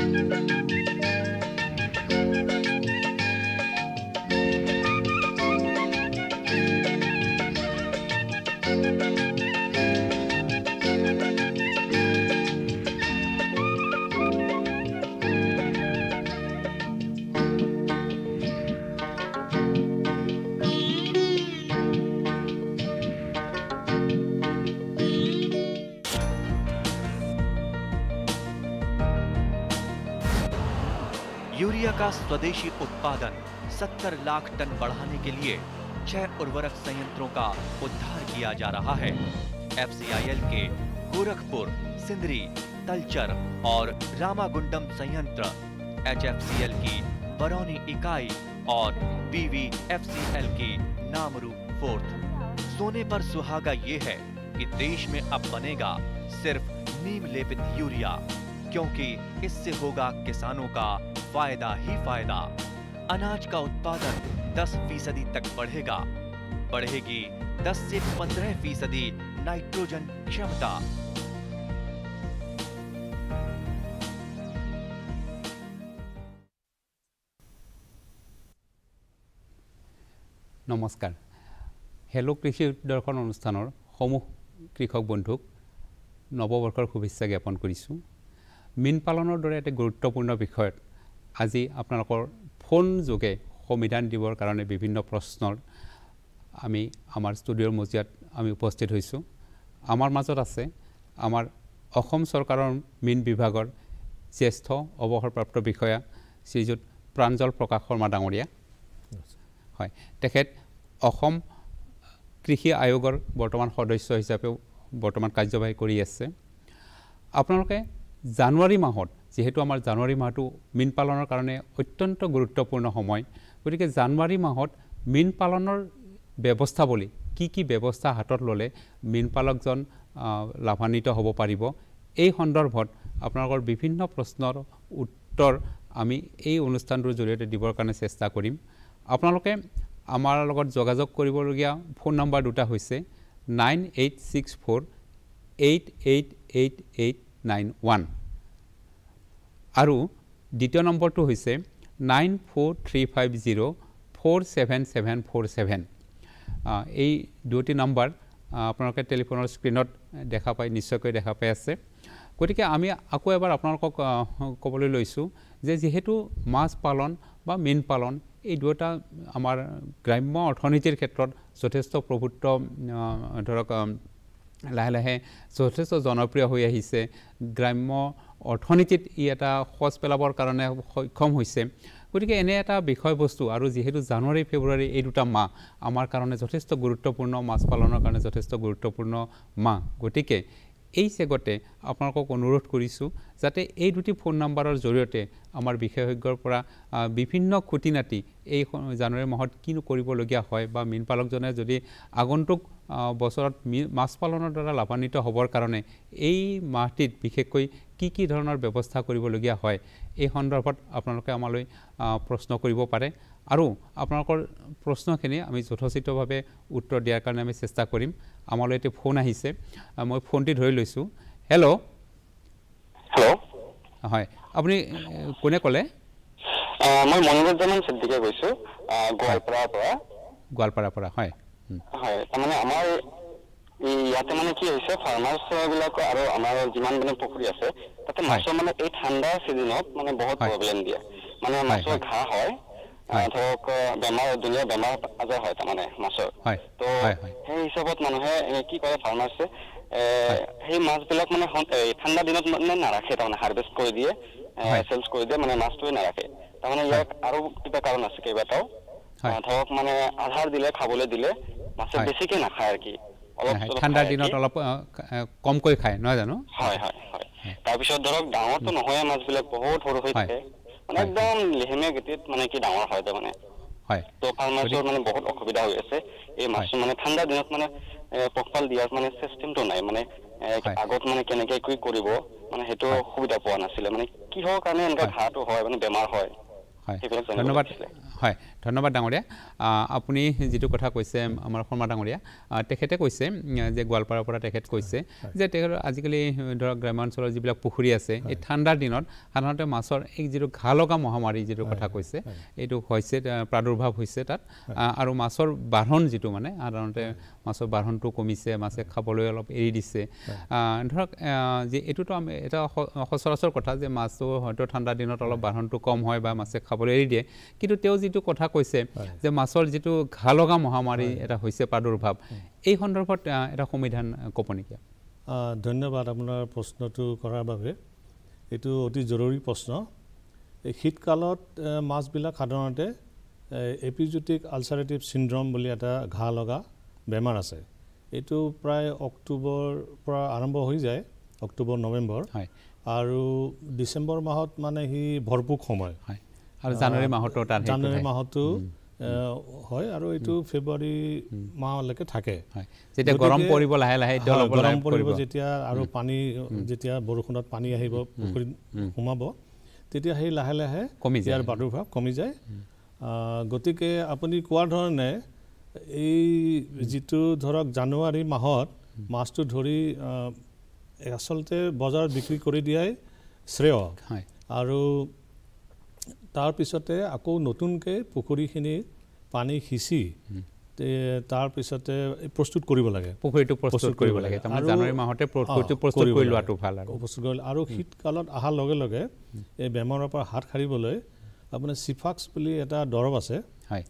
Müzik का स्वदेशी उत्पादन 70 लाख टन बढ़ाने के लिए छह उर्वरक संयंत्रों का उद्धार किया जा रहा है एफसीआईएल के गोरखपुर सिंदरी तलचर और रामागुंडम संयंत्र एचएफसीएल की बरौनी इकाई और पीवीएफसीएल की नामरू फोर्थ सोने पर सुहागा ये है कि देश में अब बनेगा सिर्फ नीम लेपित यूरिया কিউকি ইসসে হোগা কিসানও কা ফায়দা হি ফায়দা আনাাজ কা উৎপাদান 10% তক বঢ়েগা বঢ়েগি 10 সে 15% নাইট্রোজেন ক্ষমতা নমস্কার হ্যালো কৃষি উদ্যৰখন অনুষ্ঠানৰ সমূহ কৃষক বন্ধুক নববর্ষৰ শুভেচ্ছা জ্ঞাপন কৰিছো মীন পালনৰ দৰে এটা গুৰুত্বপূৰ্ণ বিষয়ত আজি আপোনালোকৰ ফোন যোগে সমিধান দিবৰ কাৰণে বিভিন্ন প্ৰশ্নৰ আমি আমাৰ ষ্টুডিঅ'ৰ মজিয়াত আমি উপস্থিত হৈছোঁ আমাৰ মাজত আছে আমাৰ অসম চৰকাৰৰ মীন বিভাগৰ জ্যেষ্ঠ অৱসৰপ্ৰাপ্ত বিষয়া শ্ৰীযুত প্ৰাঞ্জল প্ৰকাশ শৰ্মা ডাঙৰীয়া হয় তেখেত অসম কৃষি আয়োগৰ বৰ্তমান সদস্য হিচাপেও বৰ্তমান কাৰ্যবাহী কৰি আছে আপোনালোকে জানুৱাৰী মাহত যিহেতু আমাৰ জানুৱাৰী মাহটো মীন পালনৰ কাৰণে অত্যন্ত গুৰুত্বপূৰ্ণ সময় গতিকে জানুৱাৰী মাহত মীন পালনৰ ব্যৱস্থাৱলী কি কি ব্যৱস্থা হাতত ল'লে মীনপালকজন লাভান্বিত হ'ব পাৰিব এই সন্দৰ্ভত আপোনালোকৰ বিভিন্ন প্ৰশ্নৰ উত্তৰ আমি এই অনুষ্ঠানটোৰ জৰিয়তে দিবৰ কাৰণে চেষ্টা কৰিম আপোনালোকে আমাৰ লগত যোগাযোগ কৰিবলগীয়া ফোন নম্বৰ দুটা হৈছে nine eight six four eight eight eight eight nine one আৰু দ্বিতীয় নম্বৰটো হৈছে nine four three five zero' four seven seven four seven এই দুটি নম্বৰ আপোনালোকে টেলিফোনৰ স্ক্ৰীণত দেখা পায় নিশ্চয়কৈ দেখা পাই আছে গতিকে আমি আকৌ এবাৰ আপোনালোকক ক'বলৈ লৈছোঁ যে যিহেতু মাছ পালন বা মীন পালন এই দুয়োটা আমাৰ গ্ৰাম্য অৰ্থনীতিৰ ক্ষেত্ৰত যথেষ্ট প্ৰভুত্ব ধৰক লাহে লাহে যথেষ্ট জনপ্ৰিয় হৈ আহিছে গ্ৰাম্য অৰ্থনীতিত ই এটা সঁচ পেলাবৰ কাৰণে সক্ষম হৈছে গতিকে এনে এটা বিষয়বস্তু আৰু যিহেতু জানুৱাৰী ফেব্ৰুৱাৰী এই দুটা মাহ আমাৰ কাৰণে যথেষ্ট গুৰুত্বপূৰ্ণ মাছ পালনৰ কাৰণে যথেষ্ট গুৰুত্বপূৰ্ণ মাহ গতিকে এই চেগতে আপোনালোকক অনুৰোধ কৰিছোঁ যাতে এই দুটি ফোন নম্বৰৰ জৰিয়তে আমাৰ বিশেষজ্ঞৰ পৰা বিভিন্ন খুটি খুটিনাতি এই জানুৱাৰী মাহত কিনো কৰিবলগীয়া হয় বা মীনপালকজনে যদি আগন্তুক বছৰত মাছ পালনৰ দ্বাৰা লাভান্বিত হ'বৰ কাৰণে এই মাহটিত বিশেষকৈ কি কি ধৰণৰ ব্যৱস্থা কৰিবলগীয়া হয় এই সন্দৰ্ভত আপোনালোকে আমালৈ প্ৰশ্ন কৰিব পাৰে আৰু আপোনালোকৰ প্ৰশ্নখিনি আমি যথোচিতভাৱে উত্তৰ দিয়াৰ কাৰণে আমি চেষ্টা কৰিম আমালৈ এতিয়া ফোন আহিছে মই ফোনটি ধৰি লৈছোঁ হেল্ল' হেল্ল' হয় আপুনি কোনে ক'লে মই মনোৰঞ্জন চেদ্দিকে কৈছোঁ গোৱালপাৰাৰ পৰা গোৱালপাৰাৰ পৰা হয় হয় তাৰমানে আমাৰ ইয়াতে মানে কি হৈছে ফাৰ্মাৰ্চবিলাক আৰু আমাৰ যিমান মানে পুখুৰী আছে তাতে মাছৰ মানে এই ঠাণ্ডা চিজনত মানে বহুত প্ৰব্লেম দিয়ে মানে মাছৰ ঘাঁহ হয় ধৰক বেমাৰ দুনীয়া বেমাৰ আজাৰ হয় তাৰমানে মাছৰ তো সেই হিচাপত মানুহে কি কৰে ফাৰ্মাৰ্চে সেই মাছবিলাক মানে ঠাণ্ডা দিনত মানে নাৰাখে তাৰমানে হাৰ্ভেষ্ট কৰি দিয়ে চেলছ কৰি দিয়ে মানে মাছটোৱে নাৰাখে তাৰমানে ইয়াক আৰু কিবা কাৰণ আছে কেইবাটাও ধৰক মানে আধাৰ দিলে খাবলৈ দিলে মাছে বেছিকে নাখায় আৰু কি ঠাণ্ডাৰ দিনত অলপ কমকৈ খায় নহয় জানো হয় হয় হয় তাৰপিছত ধৰক ডাঙৰটো নহয় মাছবিলাক বহুত সৰু হৈ থাকে একদম লেহেমীয়া গতিত মানে কি ডাঙৰ হয় তাৰমানে কিহৰ কাৰণে ধন্যবাদ ডাঙৰীয়া আপুনি যিটো কথা কৈছে আমাৰ শৰ্মা ডাঙৰীয়া তেখেতে কৈছে যে গোৱালপাৰাৰ পৰা তেখেত কৈছে যে তেখেতৰ আজিকালি ধৰক গ্ৰাম্যাঞ্চলৰ যিবিলাক পুখুৰী আছে এই ঠাণ্ডাৰ দিনত সাধাৰণতে মাছৰ এই যিটো ঘাঁ লগা মহামাৰী যিটো কথা কৈছে এইটো হৈছে প্ৰাদুৰ্ভাৱ হৈছে তাত আৰু মাছৰ বাঢ়ন যিটো মানে সাধাৰণতে মাছৰ বাঢ়নটো কমিছে মাছে খাবলৈ অলপ এৰি দিছে ধৰক যে এইটোতো আমি এটা সচৰাচৰ কথা যে মাছটো হয়তো ঠাণ্ডা দিনত অলপ বাঢ়নটো কম হয় বা মাছে খাবলৈ এৰি দিয়ে কিন্তু তেওঁ যিটো কথা কৈছে যে মাছৰ যিটো ঘা লগা মহামাৰী এটা হৈছে প্ৰাদুৰ্ভাৱ এই সন্দৰ্ভত এটা সমিধান ক'ব নেকি ধন্যবাদ আপোনাৰ প্ৰশ্নটো কৰাৰ বাবে এইটো অতি জৰুৰী প্ৰশ্ন এই শীতকালত মাছবিলাক সাধাৰণতে এপিজুটিক আলচাৰেটিভ চিণ্ড্ৰম বুলি এটা ঘাঁ লগা বেমাৰ আছে এইটো প্ৰায় অক্টোবৰ পৰা আৰম্ভ হৈ যায় অক্টোবৰ নৱেম্বৰ হয় আৰু ডিচেম্বৰ মাহত মানে সি ভৰপূক সময় হয় আৰু জানুৱাৰী মাহতো তাত জানুৱাৰী মাহতো হয় আৰু এইটো ফেব্ৰুৱাৰী মাহলৈকে থাকে যেতিয়া গৰম পৰিব লাহে লাহে গৰম পৰিব যেতিয়া আৰু পানী যেতিয়া বৰষুণত পানী আহিব পুখুৰীত সোমাব তেতিয়া সেই লাহে লাহে কমি যায় ইয়াৰ প্ৰাদুৰ্ভাৱ কমি যায় গতিকে আপুনি কোৱাৰ ধৰণে এই যিটো ধৰক জানুৱাৰী মাহত মাছটো ধৰি আচলতে বজাৰত বিক্ৰী কৰি দিয়াই শ্ৰেয় আৰু তাৰ পিছতে আকৌ নতুনকৈ পুখুৰীখিনি পানী সিঁচি তাৰপিছতে প্ৰস্তুত কৰিব লাগে পুখুৰীটো প্ৰস্তুত কৰিব লাগে জানুৱাৰী মাহতে লোৱাটো ভাল প্ৰস্তুত কৰিলে আৰু শীতকালত অহাৰ লগে লগে এই বেমাৰৰ পৰা হাত সাৰিবলৈ আপোনাৰ চিফাক্স বুলি এটা দৰৱ আছে হয়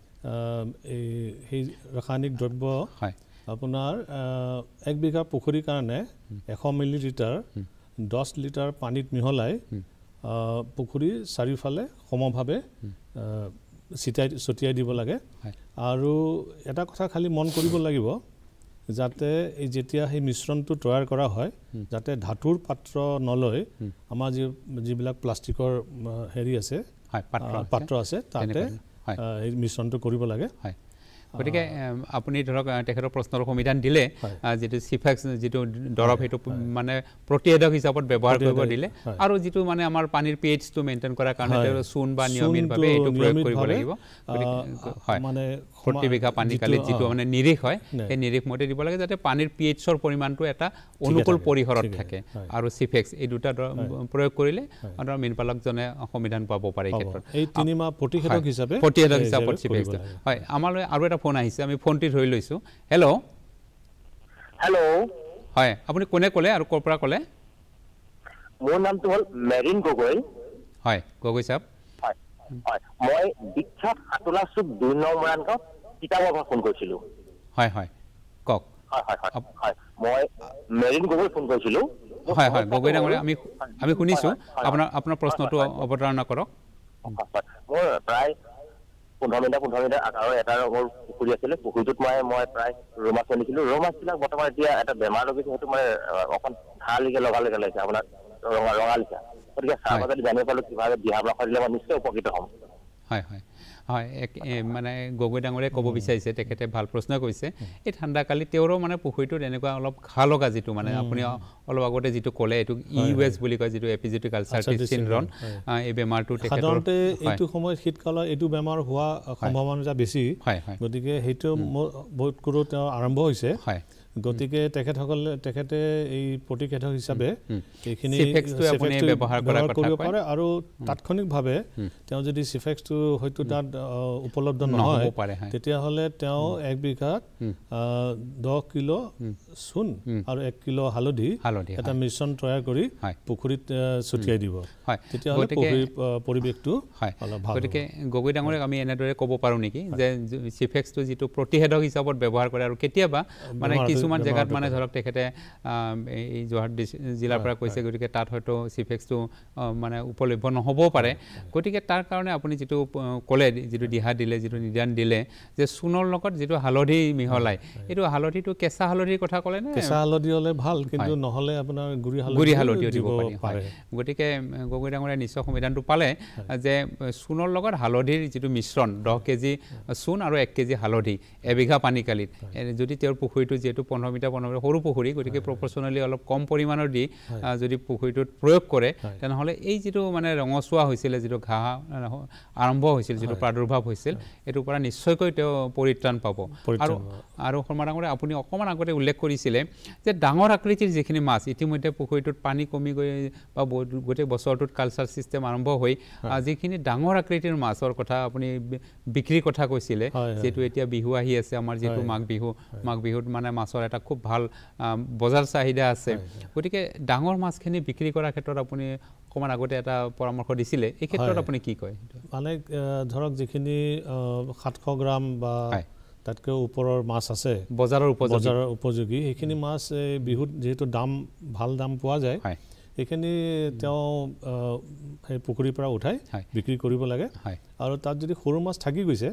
এই সেই ৰাসায়নিক দ্ৰব্য হয় আপোনাৰ এক বিঘা পুখুৰীৰ কাৰণে এশ মিলি লিটাৰ দহ লিটাৰ পানীত মিহলাই পুখুৰী চাৰিওফালে সমভাৱে চিটাই ছটিয়াই দিব লাগে আৰু এটা কথা খালী মন কৰিব লাগিব যাতে এই যেতিয়া সেই মিশ্ৰণটো তৈয়াৰ কৰা হয় যাতে ধাতুৰ পাত্ৰ নলৈ আমাৰ যি যিবিলাক প্লাষ্টিকৰ হেৰি আছে পাত্ৰ আছে তাতে এই মিশ্ৰণটো কৰিব লাগে গতিকে আপুনি ধৰক তেখেতৰ প্ৰশ্নৰ সমিধান দিলে যিটো চিফেক্স যিটো দৰৱ সেইটো মানে প্ৰতিষেধক হিচাপত ব্যৱহাৰ কৰিব দিলে আৰু যিটো মানে আমাৰ পানীৰ পি মেইনটেইন কৰাৰ কাৰণে চূণ বা নিয়মিতভাৱে এইটো প্ৰয়োগ কৰিব লাগিব মানে প্ৰতি বিঘা পানী কালি যিটো মানে নিৰিখ হয় সেই নিৰিখ মতে দিব লাগে যাতে পানীৰ পি পৰিমাণটো এটা অনুকূল পৰিসৰত থাকে আৰু চিফেক্স এই দুটা প্ৰয়োগ কৰিলে ধৰক মীনপালকজনে সমিধান পাব পাৰে এই ক্ষেত্ৰত প্ৰতিষেধক হিচাপে প্ৰতিষেধক হিচাপত চিফেক্স হয় আমালৈ আৰু এটা ফোন আহিছে আমি ফোনটি ধৰি লৈছোঁ হেল্ল' হেল্ল' হয় আপুনি কোনে ক'লে আৰু ক'ৰ পৰা ক'লে মোৰ নামটো হ'ল মেৰিন গগৈ হয় গগৈ চাহ মই বিখ্যাত আতোলা চুক দুই নং মৰাণ কিতাপৰ পৰা ফোন কৰিছিলোঁ হয় হয় কওক মই মেৰিন গগৈ ফোন কৰিছিলোঁ হয় হয় গগৈ ডাঙৰীয়া আমি আমি শুনিছোঁ আপোনাৰ আপোনাৰ প্ৰশ্নটো অৱতাৰণা কৰক মোৰ প্ৰায় পোন্ধৰ মিনিট পোন্ধৰ মিনিট আৰু এটা ৰঙৰ পুখুৰী আছিলে পুখুৰীটোত মানে মই প্ৰায় ৰৌ মাছ ৰৌ মাছ বিলাক বৰ্তমান এতিয়া এটা বেমাৰ লগিছে সেইটো মানে অকণ ভালকে লগা লগে লাগিছে আপোনাৰ ৰঙা ৰঙা লিখা গতিকে চাহ যদি জানিব পালো কিবা দিহা পৰামৰ্শ দিলে মই নিশ্চয় উপকৃত হ'ম হয় হয় হয় মানে গগৈ ডাঙৰে ক'ব বিচাৰিছে তেখেতে ভাল প্ৰশ্ন কৰিছে এই ঠাণ্ডাকালি তেওঁৰো মানে পুখুৰীটোত এনেকুৱা অলপ ঘা লগা যিটো মানে আপুনি অলপ আগতে যিটো ক'লে এইটো ই ৱেছ বুলি কয় যিটো এপিজিটিক আলচাৰ চিনড্ৰন এই বেমাৰটো সাধাৰণতে এইটো সময়ত শীতকালত এইটো বেমাৰ হোৱা সম্ভাৱনা বেছি হয় হয় গতিকে সেইটো মোৰ বহুত কৰোঁ তেওঁ আৰম্ভ হৈছে হয় গতিকে তেখেতসকলে তেখেতে এই প্ৰতিষেধক হিচাপে এইখিনি কৰিব পাৰে আৰু তাৎক্ষণিকভাৱে তেওঁ যদি চিফেক্সটো হয়তো তাত উপলব্ধ নহয় তেতিয়াহ'লে তেওঁ এক বিঘাত দহ কিলো চূণ আৰু এক কিলো হালধি এটা মিশ্ৰণ তৈয়াৰ কৰি পুখুৰীত ছটিয়াই দিব তেতিয়াহ'লে পৰিৱেশটো গতিকে গগৈ ডাঙৰীয়াক আমি এনেদৰে ক'ব পাৰোঁ নেকি যে চিফেক্সটো যিটো প্ৰতিষেধক হিচাপত ব্যৱহাৰ কৰে আৰু কেতিয়াবা মানে কিছুমান জেগাত মানে ধৰক তেখেতে এই যোৰহাট জিলাৰ পৰা কৈছে গতিকে তাত হয়তো চিফেক্সটো মানে উপলব্ধ নহ'বও পাৰে গতিকে তাৰ কাৰণে আপুনি যিটো ক'লে যিটো দিহা দিলে যিটো নিদান দিলে যে চূণৰ লগত যিটো হালধি মিহলাই এইটো হালধিটো কেঁচা হালধিৰ কথা ক'লে নে কেঁচা হালধি হ'লে ভাল কিন্তু নহ'লে আপোনাৰ গুৰি হালধি গুৰি হালধিও দিব পাৰে গতিকে গগৈ ডাঙৰীয়া নিশ্চয় সংবিধানটো পালে যে চূণৰ লগত হালধিৰ যিটো মিশ্ৰণ দহ কেজি চূণ আৰু এক কেজি হালধি এবিঘা পানী কালিত যদি তেওঁৰ পুখুৰীটো যিহেতু পোন্ধৰ মিটাৰ পোন্ধৰ মিটাৰ সৰু পুখুৰী গতিকে প্ৰফেচনেলি অলপ কম পৰিমাণৰ দি যদি পুখুৰীটোত প্ৰয়োগ কৰে তেনেহ'লে এই যিটো মানে ৰঙচুৱা হৈছিলে যিটো ঘাঁহ আৰম্ভ হৈছিল যিটো প্ৰাদুৰ্ভাৱ হৈছিল এইটোৰ পৰা নিশ্চয়কৈ তেওঁ পৰিত্ৰাণ পাব আৰু আৰু শৰ্মা ডাঙৰে আপুনি অকণমান আগতে উল্লেখ কৰিছিলে যে ডাঙৰ আকৃতিৰ যিখিনি মাছ ইতিমধ্যে পুখুৰীটোত পানী কমি গৈ বা গোটেই বছৰটোত কালচাৰ ছিষ্টেম আৰম্ভ হৈ যিখিনি ডাঙৰ আকৃতিৰ মাছৰ কথা আপুনি বিক্ৰীৰ কথা কৈছিলে যিহেতু এতিয়া বিহু আহি আছে আমাৰ যিটো মাঘ বিহু মাঘ বিহুত মানে মাছৰ এটা খুব ভাল বজাৰ চাহিদা আছে গতিকে ডাঙৰ মাছখিনি বিক্ৰী কৰাৰ ক্ষেত্ৰত আপুনি অকণমান আগতে এটা পৰামৰ্শ দিছিলে এই ক্ষেত্ৰত আপুনি কি কয় মানে ধৰক যিখিনি সাতশ গ্ৰাম বা তাতকৈ ওপৰৰ মাছ আছে বজাৰৰ উপযোগী সেইখিনি উপযোগী এইখিনি মাছ বিহুত যিহেতু দাম ভাল দাম পোৱা যায় এইখিনি তেওঁ সেই পুখুৰীৰ পৰা উঠাই বিক্ৰী কৰিব লাগে আৰু তাত যদি সৰু মাছ থাকি গৈছে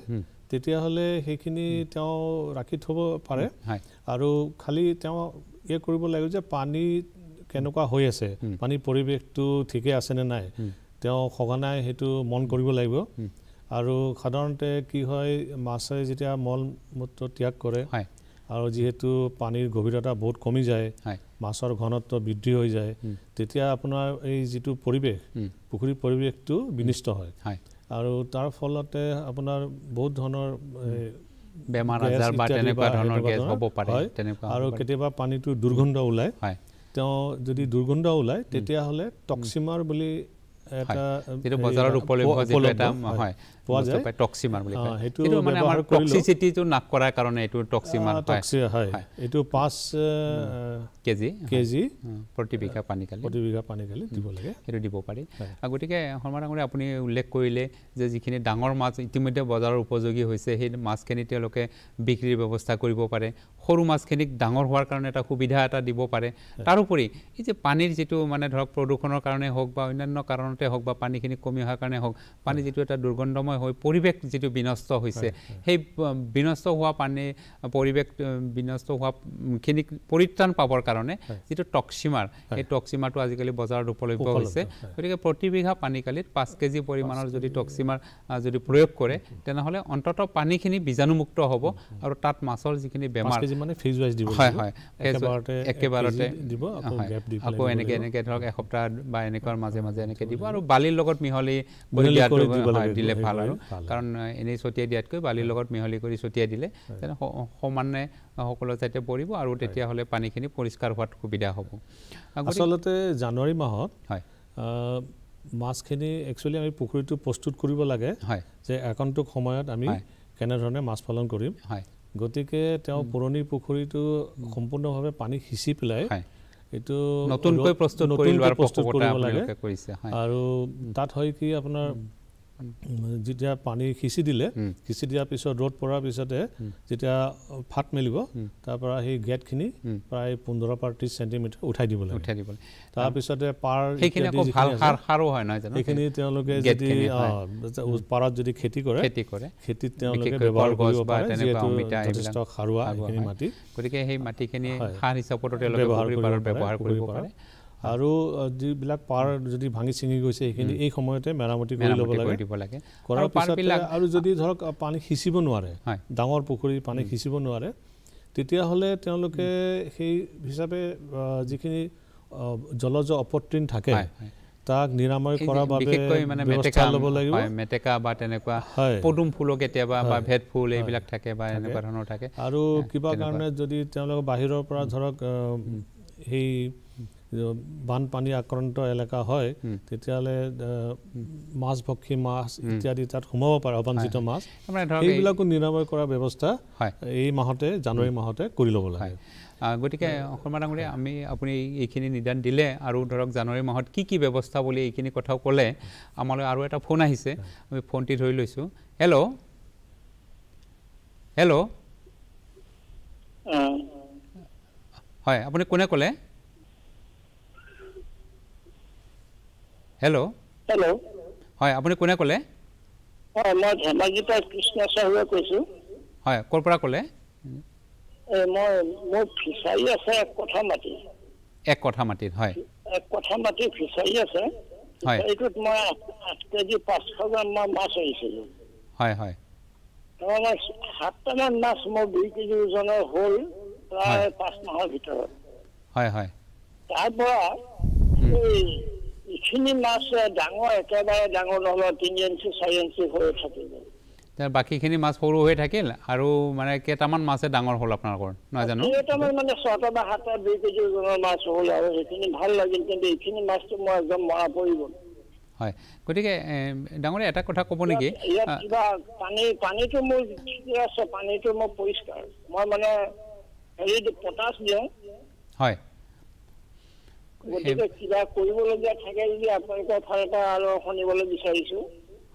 তেতিয়াহ'লে সেইখিনি তেওঁ ৰাখি থ'ব পাৰে আৰু খালি তেওঁ ই কৰিব লাগে যে পানী কেনেকুৱা হৈ আছে পানীৰ পৰিৱেশটো ঠিকে আছেনে নাই তেওঁ সঘনাই সেইটো মন কৰিব লাগিব আৰু সাধাৰণতে কি হয় মাছে যেতিয়া মল মূত্ৰ ত্যাগ কৰে আৰু যিহেতু পানীৰ গভীৰতা বহুত কমি যায় মাছৰ ঘনত্ব বৃদ্ধি হৈ যায় তেতিয়া আপোনাৰ এই যিটো পৰিৱেশ পুখুৰীৰ পৰিৱেশটো বিনিষ্ট হয় আৰু তাৰ ফলতে আপোনাৰ বহুত ধৰণৰ আৰু কেতিয়াবা পানীটো দুৰ্গন্ধ ওলায় তেওঁ যদি দুৰ্গন্ধ ওলায় তেতিয়াহ'লে টক্সিমাৰ বুলি এটা বজাৰত উপলব্ধ হয় পোৱা যায় টক্সিমান বুলি সেইটো মানে আমাৰ টক্সিচিটি যিটো নাক কৰাৰ কাৰণে এইটো টক্সিমান হয় এইটো পাঁচ কেজি কেজি প্ৰতি বিঘা পানী কালি প্ৰতি বিঘা পানী কালি দিব লাগে সেইটো দিব পাৰি গতিকে শৰ্মা ডাঙৰীয়া আপুনি উল্লেখ কৰিলে যে যিখিনি ডাঙৰ মাছ ইতিমধ্যে বজাৰৰ উপযোগী হৈছে সেই মাছখিনি তেওঁলোকে বিক্ৰীৰ ব্যৱস্থা কৰিব পাৰে সৰু মাছখিনিক ডাঙৰ হোৱাৰ কাৰণে এটা সুবিধা এটা দিব পাৰে তাৰোপৰি এই যে পানীৰ যিটো মানে ধৰক প্ৰদূষণৰ কাৰণে হওক বা অন্যান্য কাৰণতে হওক বা পানীখিনি কমি অহাৰ কাৰণে হওক পানী যিটো এটা দুৰ্গন্ধময় হৈ পৰিৱেশ যিটো বিনষ্ট হৈছে সেই বিনষ্ট হোৱা পানী পৰিৱেশ বিনষ্ট হোৱাখিনিক পৰিত্ৰাণ পাবৰ কাৰণে যিটো টক্সিমাৰ সেই টক্সিমাৰটো আজিকালি বজাৰত উপলভ্য হৈছে গতিকে প্ৰতিবিঘা পানীকালিত পাঁচ কেজি পৰিমাণৰ যদি টক্সিমাৰ যদি প্ৰয়োগ কৰে তেনেহ'লে অন্ততঃ পানীখিনি বীজাণুমুক্ত হ'ব আৰু তাত মাছৰ যিখিনি বেমাৰ একেবাৰতে আকৌ এনেকৈ এনেকৈ ধৰক এসপ্তাহ বা এনেকুৱাৰ মাজে মাজে এনেকৈ দিব আৰু বালিৰ লগত মিহলি দিলে ভাল আৰু আৰু কাৰণ এনেই ছটিয়াই দিয়াতকৈ বালিৰ লগত মিহলি কৰি ছটিয়াই দিলে তেনে সমানে সকলো ঠাইতে পৰিব আৰু তেতিয়াহ'লে পানীখিনি পৰিষ্কাৰ হোৱাত সুবিধা হ'ব আচলতে জানুৱাৰী মাহত হয় মাছখিনি একচুৱেলি আমি পুখুৰীটো প্ৰস্তুত কৰিব লাগে হয় যে একাণ্টক সময়ত আমি কেনেধৰণে মাছ পালন কৰিম হয় গতিকে তেওঁ পুৰণি পুখুৰীটো সম্পূৰ্ণভাৱে পানী সিঁচি পেলাই এইটো নতুনকৈ প্ৰস্তুত কৰিব লাগে আৰু তাত হয় কি আপোনাৰ যেতিয়া পানী সিঁচি দিলে সিঁচি দিয়াৰ পিছত ৰ'দ পৰাৰ পিছতে যেতিয়া ফাট মেলিব তাৰপৰা সেই গেটখিনি প্ৰায় পোন্ধৰ পৰা ত্ৰিছ চেণ্টিমিটাৰ উঠাই দিব লাগে তাৰপিছতে সেইখিনি তেওঁলোকে যদি পাৰত যদি খেতি কৰে খেতিত তেওঁলোকে ব্যৱহাৰ কৰিব পাৰে সাৰুৱা মাটি গতিকে সেই মাটিখিনি সাৰ হিচাপতো তেওঁলোকে ব্যৱহাৰ কৰিব পাৰে আৰু যিবিলাক পাৰ যদি ভাঙি ছিঙি গৈছে সেইখিনি এই সময়তে মেৰামতি কৰি ল'ব লাগে কৰাৰ পিছত আৰু যদি ধৰক পানী সিঁচিব নোৱাৰে ডাঙৰ পুখুৰীত পানী সিঁচিব নোৱাৰে তেতিয়াহ'লে তেওঁলোকে সেই হিচাপে যিখিনি জলজ অপতৃণ থাকে তাক নিৰাময় কৰাৰ বাবে মানে মেটেকা ল'ব লাগিব মেটেকা বা তেনেকুৱা পদুম ফুলো কেতিয়াবা বা ভেদ ফুল এইবিলাক থাকে বা এনেকুৱা ধৰণৰ থাকে আৰু কিবা কাৰণে যদি তেওঁলোকৰ বাহিৰৰ পৰা ধৰক সেই বানপানী আক্ৰান্ত এলেকা হয় তেতিয়াহ'লে মাছ ভক্ষী মাছ ইত্যাদি তাত সোমাব পাৰে অবাঞ্চিত মাছ এইবিলাকো নিৰাময় কৰাৰ ব্যৱস্থা এই মাহতে জানুৱাৰী মাহতে কৰি ল'ব লাগে গতিকে শৰ্মা ডাঙৰীয়া আমি আপুনি এইখিনি নিদান দিলে আৰু ধৰক জানুৱাৰী মাহত কি কি ব্যৱস্থা বুলি এইখিনি কথাও ক'লে আমালৈ আৰু এটা ফোন আহিছে আমি ফোনটি ধৰি লৈছোঁ হেল্ল' হেল্ল' হয় আপুনি কোনে ক'লে হেল্ল' হেল্ল' হয় আপুনি কোনে ক'লে হয় মই ধেমাজিৰ পৰা কৃষ্ণ চাহুৱে কৈছোঁ হয় ক'ৰ পৰা ক'লে মই মোৰ ফিচাৰী আছে এক কথা মাটি এক কথা মাটিত হয় এক কথা মাটি ফিচাৰী আছে হয় এইটোত মই আঠ কেজি পাঁচশ গ্ৰাম মাছ আহিছিলোঁ হয় হয় তাৰমানে সাতটামান মাছ মোৰ দুই কেজি ওজনৰ হ'ল প্ৰায় পাঁচ মাহৰ ভিতৰত হয় হয় তাৰ পৰা ইখিনি মাছ ডাঙৰ একেবাৰে ডাঙৰ নহ'লে তিনি ইঞ্চি চাৰি ইঞ্চি হৈ থাকিব বাকীখিনি মাছ সৰু হৈ থাকিল আৰু মানে কেইটামান মাছে ডাঙৰ হ'ল আপোনালোকৰ নহয় জানো কেইটামান মানে ছটা বা সাতটা দুই কেজি ওজনৰ মাছ হ'ল আৰু সেইখিনি ভাল লাগিল কিন্তু এইখিনি মাছটো মই একদম মৰা পৰি গ'ল হয় গতিকে ডাঙৰে এটা কথা ক'ব নেকি কিবা পানী পানীটো মোৰ ঠিকে আছে পানীটো মোৰ পৰিষ্কাৰ মই মানে হেৰি পটাচ দিওঁ হয় গতিকে কিবা কৰিবলগীয়া থাকে যদি আপোনালোকৰ ফালৰ পৰা আৰু শুনিবলৈ বিচাৰিছোঁ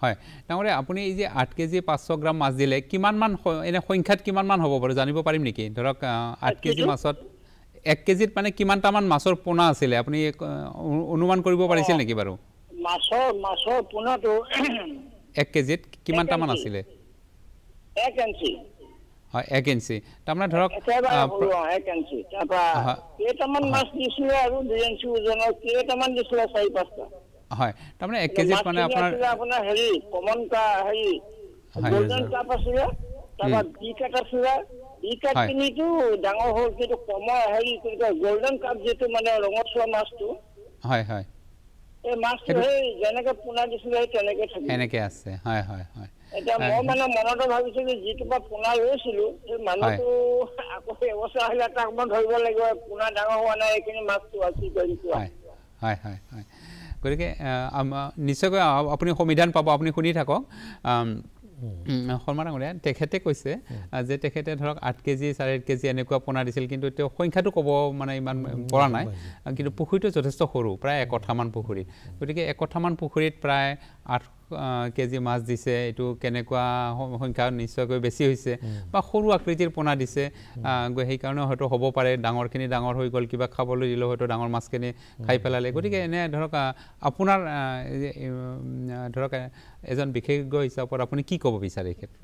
হয় ডাঙৰে আপুনি এই যে আঠ কেজি পাঁচশ গ্ৰাম মাছ দিলে কিমানমান এনে সংখ্যাত কিমানমান হ'ব বাৰু জানিব পাৰিম নেকি ধৰক আঠ কেজি মাছত এক কেজিত মানে কিমানটামান মাছৰ পোনা আছিলে আপুনি অনুমান কৰিব পাৰিছিল নেকি বাৰু মাছৰ মাছৰ পোনাটো এক কেজিত কিমানটামান আছিলে এক এঞ্চি হয় এক ইঞ্চি তাৰমানে ধৰক হয় তাৰমানে এক কেজি মানে হয় হয় আছে হয় হয় হয় গতিকে নিশ্চয়কৈ আপুনি সমিধান পাব আপুনি শুনি থাকক শৰ্মা ডাঙৰীয়া তেখেতে কৈছে যে তেখেতে ধৰক আঠ কেজি চাৰে আঠ কেজি এনেকুৱা পোনা দিছিল কিন্তু তেওঁ সংখ্যাটো ক'ব মানে ইমান পৰা নাই কিন্তু পুখুৰীটো যথেষ্ট সৰু প্ৰায় একঠামান পুখুৰী গতিকে একঠামান পুখুৰীত প্ৰায় আঠ কেজি মাছ দিছে এইটো কেনেকুৱা সংখ্যা নিশ্চয়কৈ বেছি হৈছে বা সৰু আকৃতিৰ পোনা দিছে সেইকাৰণে হয়তো হ'ব পাৰে ডাঙৰখিনি ডাঙৰ হৈ গ'ল কিবা খাবলৈ দিলেও হয়তো ডাঙৰ মাছখিনি খাই পেলালে গতিকে এনে ধৰক আপোনাৰ ধৰক এজন বিশেষজ্ঞ হিচাপত আপুনি কি ক'ব বিচাৰে এইখিনি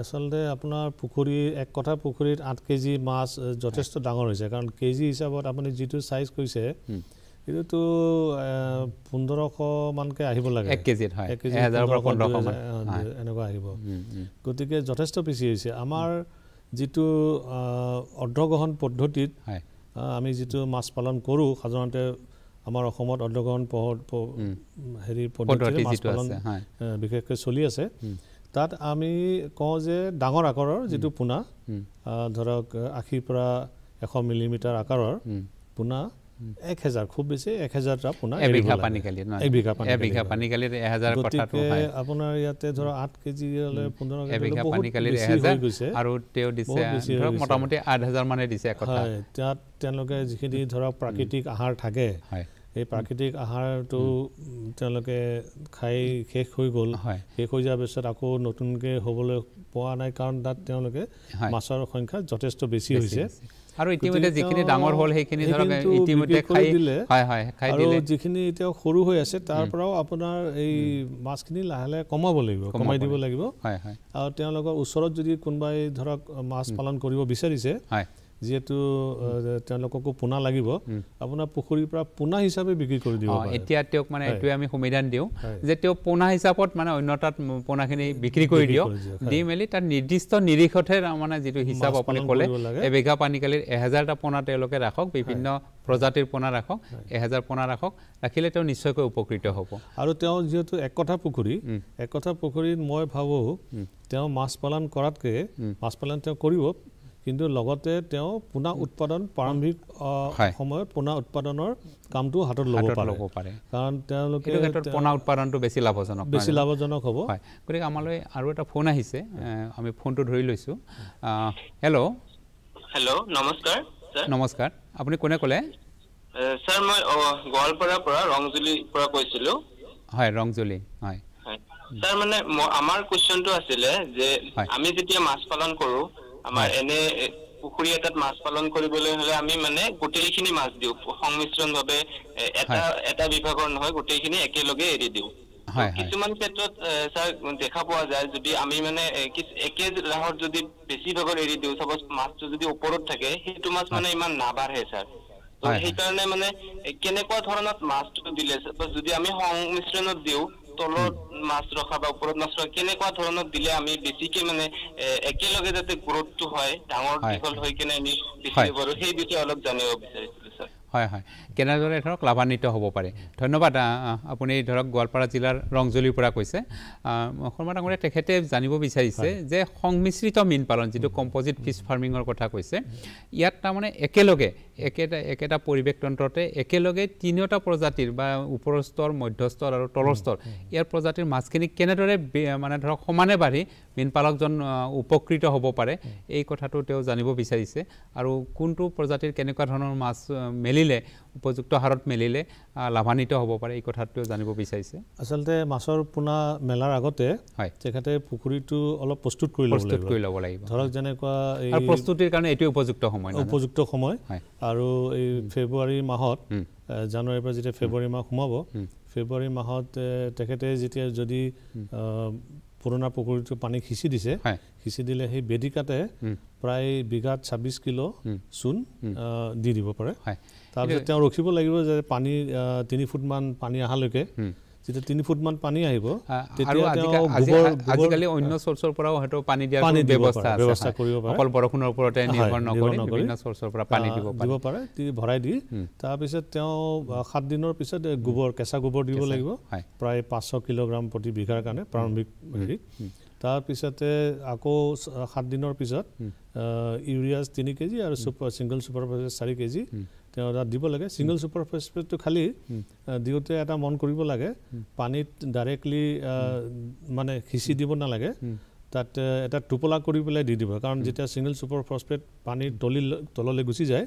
আচলতে আপোনাৰ পুখুৰী এক কথা পুখুৰীত আঠ কেজি মাছ যথেষ্ট ডাঙৰ হৈছে কাৰণ কেজি হিচাপত আপুনি যিটো চাইজ কৈছে এইটো পোন্ধৰশ মানকে আহিব লাগে এক কেজিত এনেকুৱা আহিব গতিকে যথেষ্ট বেছি হৈছে আমাৰ যিটো অৰ্ধগ্ৰহণ পদ্ধতিত আমি যিটো মাছ পালন কৰোঁ সাধাৰণতে আমাৰ অসমত অৰ্ধগ্ৰহণ হেৰি পদ্ধতি বিশেষকৈ চলি আছে তাত আমি কওঁ যে ডাঙৰ আকাৰৰ যিটো পোনা ধৰক আশীৰ পৰা এশ মিলিমিটাৰ আকাৰৰ পোনা এক হেজাৰ খুব বেছি এক হেজাৰ টা আপোনাৰ এবিঘা পানী কালি এবিঘা পানী এবিঘা পানী কালি এহেজাৰ গতিকে আপোনাৰ ইয়াতে ধৰক আঠ কেজি হ'লে তাত যিখিনি ধৰক প্ৰাকৃতিক আহাৰটো তেওঁলোকে খাই শেষ হৈ গ'ল আকৌ নতুনকৈ হ'বলৈ পোৱা নাই কাৰণ তাত তেওঁলোকে মাছৰ সংখ্যা যথেষ্ট বেছি হৈছে আৰু ইতিমধ্যে যিখিনি ডাঙৰ হল সেইখিনি ধৰক ইতিমধ্যে খাই দিলে হয় হয় খাই দিলে আৰু যিখিনি এতিয়া সৰু হৈ আছে তাৰ পৰাও আপোনাৰ এই মাছখিনি লাহে লাহে কমাব লাগিব কমাই দিব লাগিব হয় হয় আৰু তেওঁলোকৰ ওচৰত যদি কোনোবাই ধৰক মাছ পালন কৰিব বিচাৰিছে হয় যিহেতু তেওঁলোককো পোনা লাগিব আপোনাৰ পুখুৰীৰ পৰা পোনা হিচাপে বিক্ৰী কৰি দিব এতিয়া তেওঁক মানে এইটোৱে আমি সুবিধান দিওঁ যে তেওঁ পোনা হিচাপত মানে অন্যতাত পোনাখিনি বিক্ৰী কৰি দিয়ক দি মেলি তাত নিৰ্দিষ্ট নিৰীখতহে মানে যিটো হিচাপ আপুনি ক'লে এবিঘা পানীকালিত এহেজাৰটা পোনা তেওঁলোকে ৰাখক বিভিন্ন প্ৰজাতিৰ পোনা ৰাখক এহেজাৰ পোনা ৰাখক ৰাখিলে তেওঁ নিশ্চয়কৈ উপকৃত হ'ব আৰু তেওঁ যিহেতু একথা পুখুৰী একথা পুখুৰীত মই ভাবোঁ তেওঁ মাছ পালন কৰাতকৈ মাছ পালন তেওঁ কৰিব কিন্তু লগতে তেওঁ পুনা উৎপাদন প্ৰাৰম্ভিক সময়ত পুনা উৎপাদনৰ কামটো হাতত ল'ব পাৰে কাৰণ তেওঁলোকে পুনা উৎপাদনটো বেছি লাভজনক বেছি লাভজনক হ'ব গতিকে আমালৈ আৰু এটা ফোন আহিছে আমি ফোনটো ধৰি লৈছোঁ হেল্ল' হেল্ল' নমস্কাৰ নমস্কাৰ আপুনি কোনে ক'লে ছাৰ মই গোৱালপাৰাৰ পৰা ৰংজুলিৰ পৰা কৈছিলোঁ হয় ৰংজুলি হয় ছাৰ মানে আমাৰ কুৱেশ্যনটো আছিলে যে আমি যেতিয়া মাছ পালন কৰোঁ আমাৰ এনে পুখুৰী এটাত মাছ পালন কৰিবলৈ হ'লে আমি মানে গোটেইখিনি মাছ দিওঁ সংমিশ্ৰণভাৱে এটা এটা বিভাগৰ নহয় গোটেইখিনি একেলগে এৰি দিওঁ কিছুমান ক্ষেত্ৰত ছাৰ দেখা পোৱা যায় যদি আমি মানে একে ৰাহৰ যদি বেছি ভাগৰ এৰি দিওঁ চাপ'জ মাছটো যদি ওপৰত থাকে সেইটো মাছ মানে ইমান নাবাঢ়ে ছাৰ তো সেইকাৰণে মানে কেনেকুৱা ধৰণৰ মাছটো দিলে যদি আমি সংমিশ্ৰণত দিওঁ তলত মাছ ৰখা বা ওপৰত মাছ ৰখা কেনেকুৱা ধৰণৰ দিলে আমি বেছিকে মানে একেলগে যাতে গ্ৰ'থটো হয় ডাঙৰ দীঘল হৈ কিনে আমি বিচাৰিব পাৰো সেই বিষয়ে অলপ জানিব বিচাৰিছিলোঁ হয় হয় কেনেদৰে ধৰক লাভান্বিত হ'ব পাৰে ধন্যবাদ আপুনি ধৰক গোৱালপাৰা জিলাৰ ৰংজুলিৰ পৰা কৈছে শৰ্মা ডাঙৰীয়া তেখেতে জানিব বিচাৰিছে যে সংমিশ্ৰিত মীন পালন যিটো কম্প'জিট ফিছ ফাৰ্মিঙৰ কথা কৈছে ইয়াত তাৰমানে একেলগে একেটা একেটা পৰিৱেশতন্ত্ৰতে একেলগে তিনিওটা প্ৰজাতিৰ বা ওপৰৰ স্তৰ মধ্যস্তৰ আৰু তলৰ স্তৰ ইয়াৰ প্ৰজাতিৰ মাছখিনি কেনেদৰে মানে ধৰক সমানে বাঢ়ি মীনপালকজন উপকৃত হ'ব পাৰে এই কথাটো তেওঁ জানিব বিচাৰিছে আৰু কোনটো প্ৰজাতিৰ কেনেকুৱা ধৰণৰ মাছ মেলিলে উপযুক্ত হাৰত মেলিলে লাভান্বিত হ'ব পাৰে এই কথাটো জানিব বিচাৰিছে আচলতে মাছৰ পোনা মেলাৰ আগতে হয় তেখেতে পুখুৰীটো অলপ প্ৰস্তুত কৰি প্ৰস্তুত কৰি ল'ব লাগিব ধৰক যেনেকুৱা প্ৰস্তুতিৰ কাৰণে এইটো উপযুক্ত সময় উপযুক্ত সময় আৰু এই ফেব্ৰুৱাৰী মাহত জানুৱাৰীৰ পৰা যেতিয়া ফেব্ৰুৱাৰী মাহ সোমাব ফেব্ৰুৱাৰী মাহত তেখেতে যেতিয়া যদি পুৰণা পুখুৰীটো পানী সিঁচি দিছে সিঁচি দিলে সেই বেদিকাতে প্ৰায় বিঘাত ছাব্বিছ কিলো চূণ দি দিব পাৰে তাৰপিছত তেওঁ ৰখিব লাগিব যে পানী তিনি ফুটমান পানী অহালৈকে যেতিয়া তিনি ফুটমান পানী আহিব আজিকালি অন্য চৰ্চৰ পৰাও সিহঁতৰ পানী দিয়া ব্যৱস্থা কৰিব পাৰে অকল বৰষুণৰ ওপৰতে নিৰ্ভৰ নকৰি চৰ্চৰ পৰা পানী দিব দিব পাৰে ভৰাই দি তাৰপিছত তেওঁ সাত দিনৰ পিছত গোবৰ কেঁচা গোবৰ দিব লাগিব প্ৰায় পাঁচশ কিলোগ্ৰাম প্ৰতি বিঘাৰ কাৰণে প্ৰাৰম্ভিক হেৰি তাৰপিছতে আকৌ সাত দিনৰ পিছত ইউৰিয়া তিনি কেজি আৰু ছুপাৰ ছিংগল ছুপাৰ চাৰি কেজি তেওঁ তাত দিব লাগে ছিংগল ছুপাৰ ফচফেটটো খালী দিওঁতে এটা মন কৰিব লাগে পানীত ডাইৰেক্টলি মানে সিঁচি দিব নালাগে তাত এটা টোপোলা কৰি পেলাই দি দিব কাৰণ যেতিয়া ছিংগল ছুপাৰ ফচফেট পানী তলি তললৈ গুচি যায়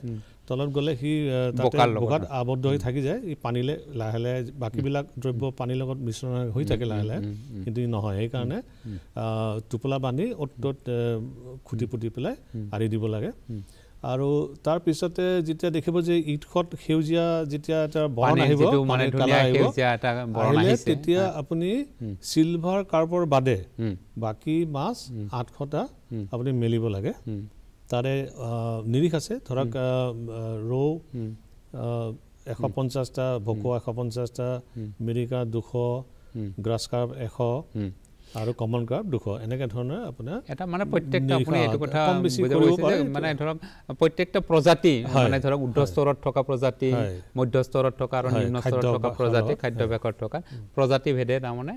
তলত গ'লে সি তাতে বোকাত আৱদ্ধ হৈ থাকি যায় সি পানীলৈ লাহে লাহে বাকীবিলাক দ্ৰব্য পানীৰ লগত মিশ্ৰণ হৈ থাকে লাহে লাহে কিন্তু নহয় সেইকাৰণে টোপোলা বান্ধি অত ত'ত খুটি পুতি পেলাই আঁৰি দিব লাগে আৰু তাৰ পিছতে যেতিয়া দেখিব যে ঈদখত সেউজীয়া যেতিয়া এটা বৰণ আহিব তেতিয়া আপুনি চিলভাৰ কাৰ্পৰ বাদে বাকী মাছ আঠশটা আপুনি মেলিব লাগে তাৰে নিৰিখ আছে ধৰক ৰৌ এশ পঞ্চাছটা ভকুৱা এশ পঞ্চাছটা মিৰিকা দুশ গ্ৰাছকাৰ্প এশ আৰু কমন ক্ৰাফ দুশ এনেকে ধৰণৰ আপোনাৰ এটা মানে প্ৰত্যেকটো আপুনি এইটো কথা মানে ধৰক প্ৰত্যেকটো প্ৰজাতি মানে ধৰক উদ্ধ স্তৰত থকা প্ৰজাতি মধ্য স্তৰত থকা আৰু নিম্ন স্তৰত থকা প্ৰজাতি খাদ্যভ্যাসত থকা প্ৰজাতি ভেদে তাৰমানে